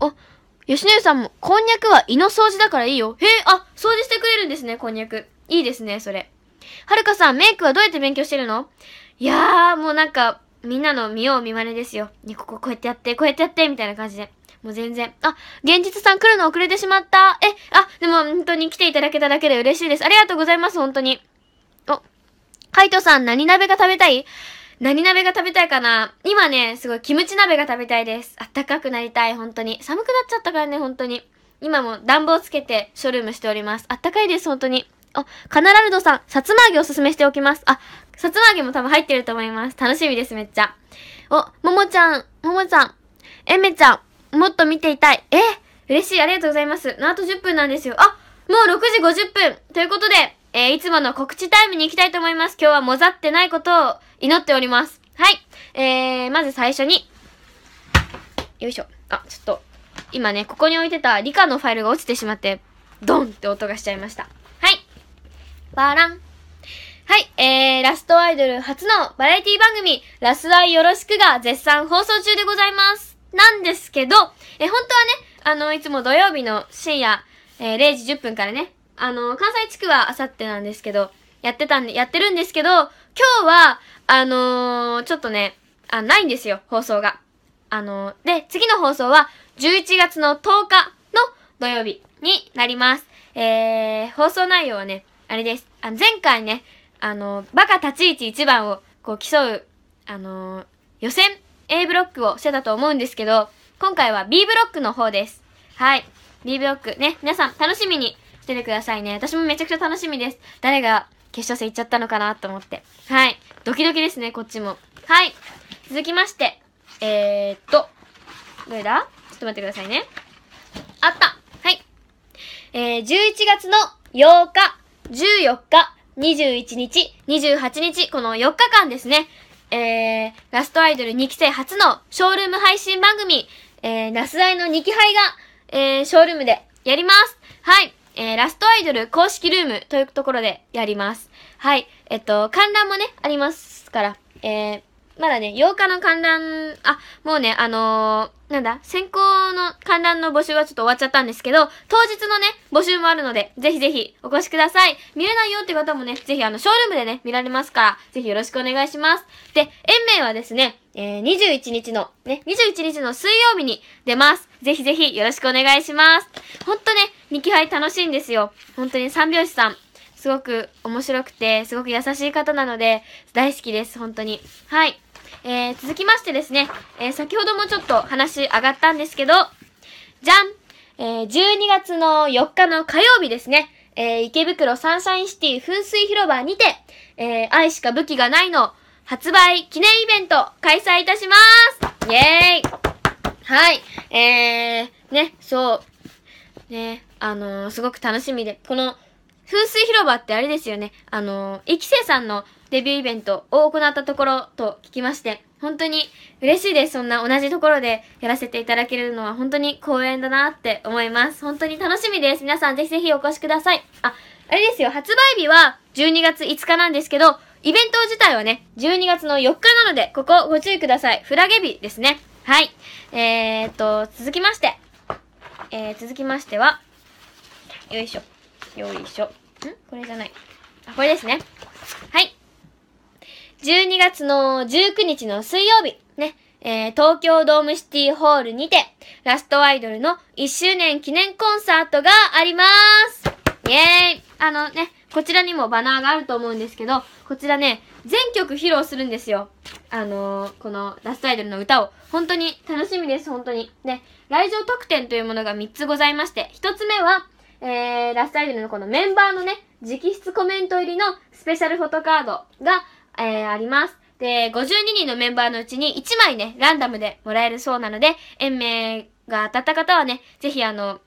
お、吉野さんも、こんにゃくは胃の掃除だからいいよ。へえ、あ、掃除してくれるんですね、こんにゃく。いいですね、それ。はるかさん、メイクはどうやって勉強してるのいやー、もうなんか、みんなの見よう見まねですよ。ね、こここうやってやって、こうやってやって、みたいな感じで。もう全然。あ、現実さん来るの遅れてしまった。え、あ、でも本当に来ていただけただけで嬉しいです。ありがとうございます、本当に。お、カイトさん、何鍋が食べたい何鍋が食べたいかな今ね、すごいキムチ鍋が食べたいです。あったかくなりたい、本当に。寒くなっちゃったからね、本当に。今も暖房つけてショールームしております。あったかいです、本当に。あ、カナラルドさん、さつま揚げおすすめしておきます。あ、さつま揚げも多分入ってると思います。楽しみです、めっちゃ。お、ももちゃん、ももちゃん、えめちゃん、もっと見ていたい。え嬉しい、ありがとうございます。あと10分なんですよ。あ、もう6時50分ということで、えー、いつもの告知タイムに行きたいと思います。今日はもざってないことを祈っております。はい。えー、まず最初に、よいしょ。あ、ちょっと、今ね、ここに置いてた理科のファイルが落ちてしまって、ドンって音がしちゃいました。はい。バラン。はい、えー、ラストアイドル初のバラエティ番組、ラスアイよろしくが絶賛放送中でございます。なんですけど、えー、本当はね、あの、いつも土曜日の深夜、えー、0時10分からね、あの、関西地区はあさってなんですけど、やってたんで、やってるんですけど、今日は、あのー、ちょっとね、あ、ないんですよ、放送が。あのー、で、次の放送は、11月の10日の土曜日になります。えー、放送内容はね、あれです。あ前回ね、あの、バカ立ち位置一番をこう競う、あの予選 A ブロックをしてたと思うんですけど、今回は B ブロックの方です。はい。B ブロックね、皆さん楽しみにしててくださいね。私もめちゃくちゃ楽しみです。誰が決勝戦行っちゃったのかなと思って。はい。ドキドキですね、こっちも。はい。続きまして、えー、っと、どれだちょっと待ってくださいね。あったはい。えー、11月の8日、14日、21日、28日、この4日間ですね、えー、ラストアイドル2期生初のショールーム配信番組、えー、ラスアイの2期配が、えー、ショールームでやります。はい。えー、ラストアイドル公式ルームというところでやります。はい。えっと、観覧もね、ありますから、えー、まだね、8日の観覧、あ、もうね、あのー、なんだ、先行の観覧の募集はちょっと終わっちゃったんですけど、当日のね、募集もあるので、ぜひぜひお越しください。見れないよって方もね、ぜひあの、ショールームでね、見られますから、ぜひよろしくお願いします。で、延名はですね、えー、21日の、ね、21日の水曜日に出ます。ぜひぜひよろしくお願いします。ほんとね、2期杯楽しいんですよ。本当に三拍子さん、すごく面白くて、すごく優しい方なので、大好きです、本当に。はい。えー、続きましてですね、えー、先ほどもちょっと話上がったんですけど、じゃんえー、12月の4日の火曜日ですね、えー、池袋サンシャインシティ噴水広場にて、えー、愛しか武器がないの発売記念イベント開催いたしますイェーイはい、えー、ね、そう、ね、あのー、すごく楽しみで、この、噴水広場ってあれですよね、あのー、生生さんのデビューイベントを行ったところと聞きまして、本当に嬉しいです。そんな同じところでやらせていただけるのは本当に光栄だなって思います。本当に楽しみです。皆さんぜひぜひお越しください。あ、あれですよ、発売日は12月5日なんですけど、イベント自体はね、12月の4日なので、ここご注意ください。フラゲ日ですね。はい。えー、っと、続きまして。えー、続きましては、よいしょ。よいしょ。んこれじゃない。あ、これですね。はい。12月の19日の水曜日、ね、えー、東京ドームシティホールにて、ラストアイドルの1周年記念コンサートがあります。イェーイあのね、こちらにもバナーがあると思うんですけど、こちらね、全曲披露するんですよ。あのー、このラストアイドルの歌を。本当に楽しみです、本当に。ね、来場特典というものが3つございまして、1つ目は、えー、ラストアイドルのこのメンバーのね、直筆コメント入りのスペシャルフォトカードが、えー、あります。で、52人のメンバーのうちに1枚ね、ランダムでもらえるそうなので、延命が当たった方はね、ぜひあの、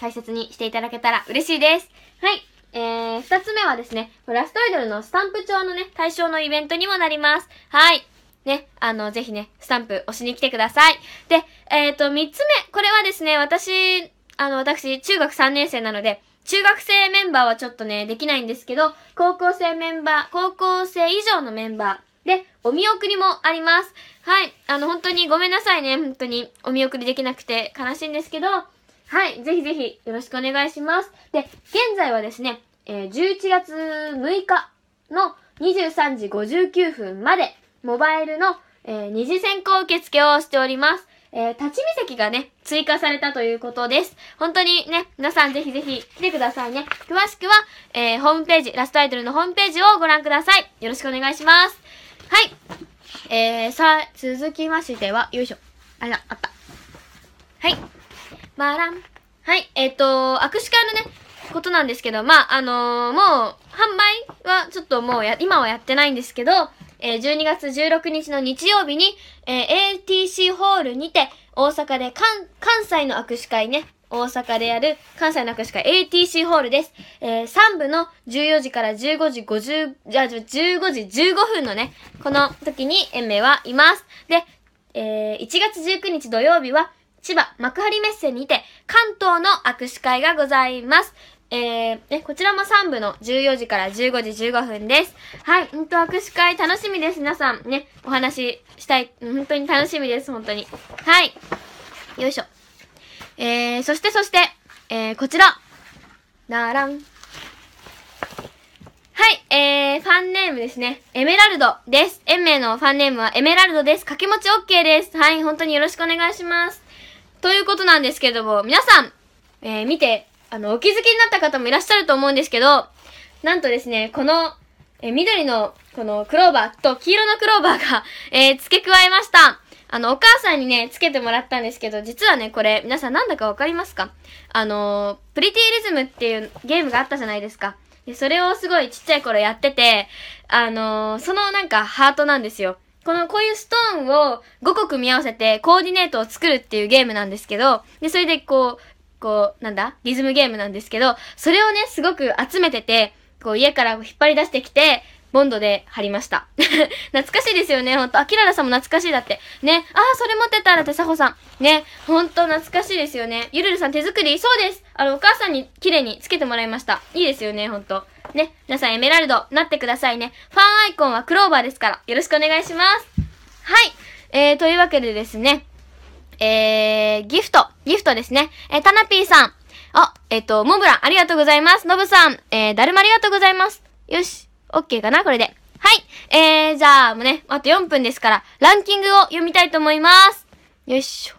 大切にしていただけたら嬉しいです。はい。えー、二つ目はですね、ラストアイドルのスタンプ帳のね、対象のイベントにもなります。はい。ね、あの、ぜひね、スタンプ押しに来てください。で、えっ、ー、と、三つ目。これはですね、私、あの、私、中学3年生なので、中学生メンバーはちょっとね、できないんですけど、高校生メンバー、高校生以上のメンバーで、お見送りもあります。はい。あの、本当にごめんなさいね。本当にお見送りできなくて悲しいんですけど、はい。ぜひぜひよろしくお願いします。で、現在はですね、えー、11月6日の23時59分まで、モバイルの、えー、二次選考受付をしております。えー、立ち見席がね、追加されたということです。本当にね、皆さんぜひぜひ来てくださいね。詳しくは、えー、ホームページ、ラストアイドルのホームページをご覧ください。よろしくお願いします。はい。えー、さあ、続きましては、よいしょ。あら、あった。はい。バラン。はい、えっ、ー、と、握手会のね、ことなんですけど、まあ、あのー、もう、販売はちょっともうや、今はやってないんですけど、えー、12月16日の日曜日に、えー、ATC ホールにて、大阪で関、関西の握手会ね、大阪でやる関西の握手会 ATC ホールです。えー、3部の14時から15時50、じゃあ15時15分のね、この時に演名はいます。で、えー、1月19日土曜日は、千葉幕張メッセにて関東の握手会がございます。えー、え、こちらも3部の14時から15時15分です。はい、うんと握手会楽しみです、皆さん。ね、お話ししたい。本当に楽しみです、本当に。はい。よいしょ。えー、そしてそして、えー、こちら。ならん。はい、えー、ファンネームですね。エメラルドです。延命のファンネームはエメラルドです。掛け持ち OK です。はい、本当によろしくお願いします。ということなんですけども、皆さん、えー、見てあの、お気づきになった方もいらっしゃると思うんですけど、なんとですね、この、え、緑の、このクローバーと黄色のクローバーが、えー、付け加えました。あの、お母さんにね、つけてもらったんですけど、実はね、これ、皆さんなんだかわかりますかあのプリティリズムっていうゲームがあったじゃないですか。で、それをすごいちっちゃい頃やってて、あのそのなんかハートなんですよ。この、こういうストーンを5個組み合わせてコーディネートを作るっていうゲームなんですけど、で、それでこう、こう、なんだ、リズムゲームなんですけど、それをね、すごく集めてて、こう家から引っ張り出してきて、ボンドで貼りました。懐かしいですよね、ほんと。あきららさんも懐かしいだって。ね。ああ、それ持ってたらてさほさん。ね。ほんと懐かしいですよね。ゆるるさん手作りそうです。あの、お母さんに綺麗につけてもらいました。いいですよね、ほんと。ね。皆さんエメラルド、なってくださいね。ファンアイコンはクローバーですから。よろしくお願いします。はい。えー、というわけでですね。えー、ギフト、ギフトですね。えー、タナピーさん。あ、えっ、ー、と、モブラン、ありがとうございます。ノブさん、えー、だるまありがとうございます。よし、オッケーかな、これで。はい。えー、じゃあ、もうね、あと4分ですから、ランキングを読みたいと思います。よいしょ。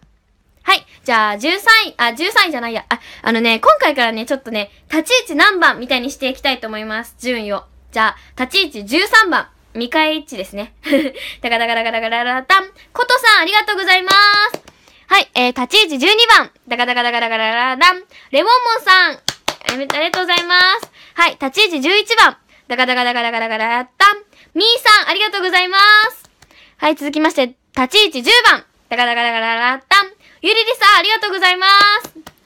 はい。じゃあ、13位、あ、13位じゃないや。あ、あのね、今回からね、ちょっとね、立ち位置何番みたいにしていきたいと思います。順位を。じゃあ、立ち位置13番。未開一致ですね。だかただかただかただかたん。ことさん、ありがとうございます。はい、えー、立ち位置12番。ダカダカダカダカダカダン。レモンモンさん。ありがとうございます。はい、立ち位置11番。ダカダカダカダカダカダン。みーさん、ありがとうございます。はい、続きまして、立ち位置10番。ダカダカダカダカダン。ゆりりさん、ありがとうございます。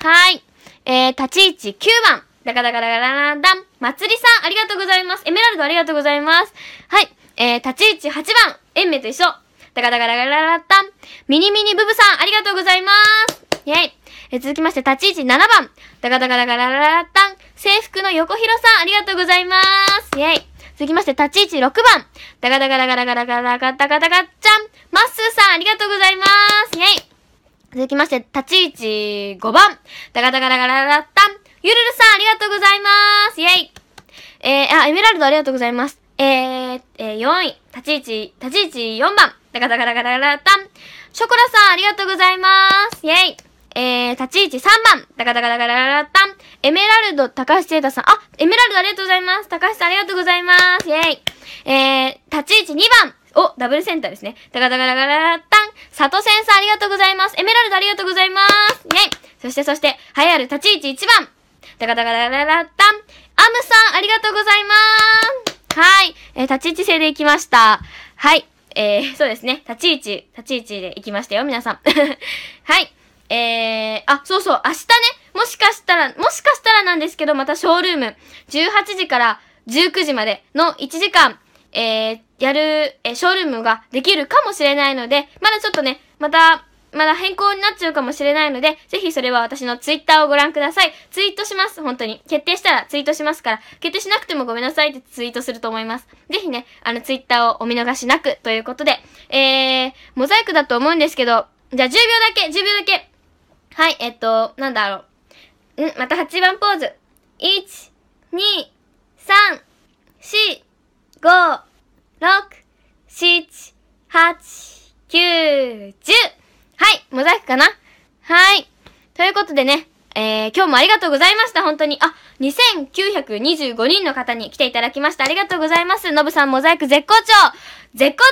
はい。えー、立ち位置9番。ダカダカダカダダン。まつりさん、ありがとうございます。エメラルド、ありがとうございます。はい。えー、立ち位置8番。エンメと一緒。ダガダガダガダガたン。ミニミニブブさん、ありがとうございます。イェイ。え続きまして、立ち位置7番。たガたガたガたガダダン。制服の横広さん、ありがとうございます。イェイ。続きまして、立ち位置6番。たガたガたガたガたガたガたガたガッチャン。マッスーさん、ありがとうございます。イェイ。続きまして、立ち位置5番。たガたガたガたかッタン。ゆるるさん、ありがとうございます。イェイ。えー、あ、エメラルドありがとうございます。えー、えー、4位、立ち位置、立ち位置4番。ダカダカダカダカダタンショコラさん、ありがとうございますイェイえー、立ち位置3番ダカダカダカダカタンエメラルド、高橋聖太さん。あ、エメラルドありがとうございます高橋さんありがとうございますイェイえー、立ち位置2番お、ダブルセンターですね。ダカダカダカダタン佐藤先生ありがとうございます。エメラルドありがとうございますイェイそしてそして、流行る立ち位置1番ダカダカダカダタンアムさんありがとうございますはい。えー、立ち位置制でいきました。はい。えー、そうですね。立ち位置、立ち位置で行きましたよ、皆さん。はい。えー、あ、そうそう、明日ね、もしかしたら、もしかしたらなんですけど、またショールーム、18時から19時までの1時間、えー、やる、えー、ショールームができるかもしれないので、まだちょっとね、また、まだ変更になっちゃうかもしれないので、ぜひそれは私のツイッターをご覧ください。ツイートします、本当に。決定したらツイートしますから、決定しなくてもごめんなさいってツイートすると思います。ぜひね、あのツイッターをお見逃しなくということで、えー、モザイクだと思うんですけど、じゃあ10秒だけ、10秒だけ。はい、えっと、なんだろう。ん、また8番ポーズ。1、2、3、4、5、6、7、8、9、10! はい、モザイクかなはい。ということでね、えー、今日もありがとうございました、本当に。あ、2925人の方に来ていただきました。ありがとうございます。のぶさん、モザイク絶好調絶好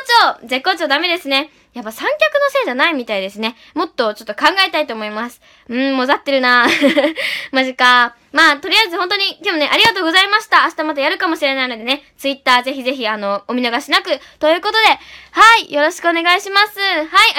調絶好調ダメですね。やっぱ三脚のせいじゃないみたいですね。もっとちょっと考えたいと思います。うーん、もざってるな マジか。まあ、とりあえず本当に今日もね、ありがとうございました。明日またやるかもしれないのでね、ツイッターぜひぜひ、あの、お見逃しなく。ということで、はい、よろしくお願いします。はい。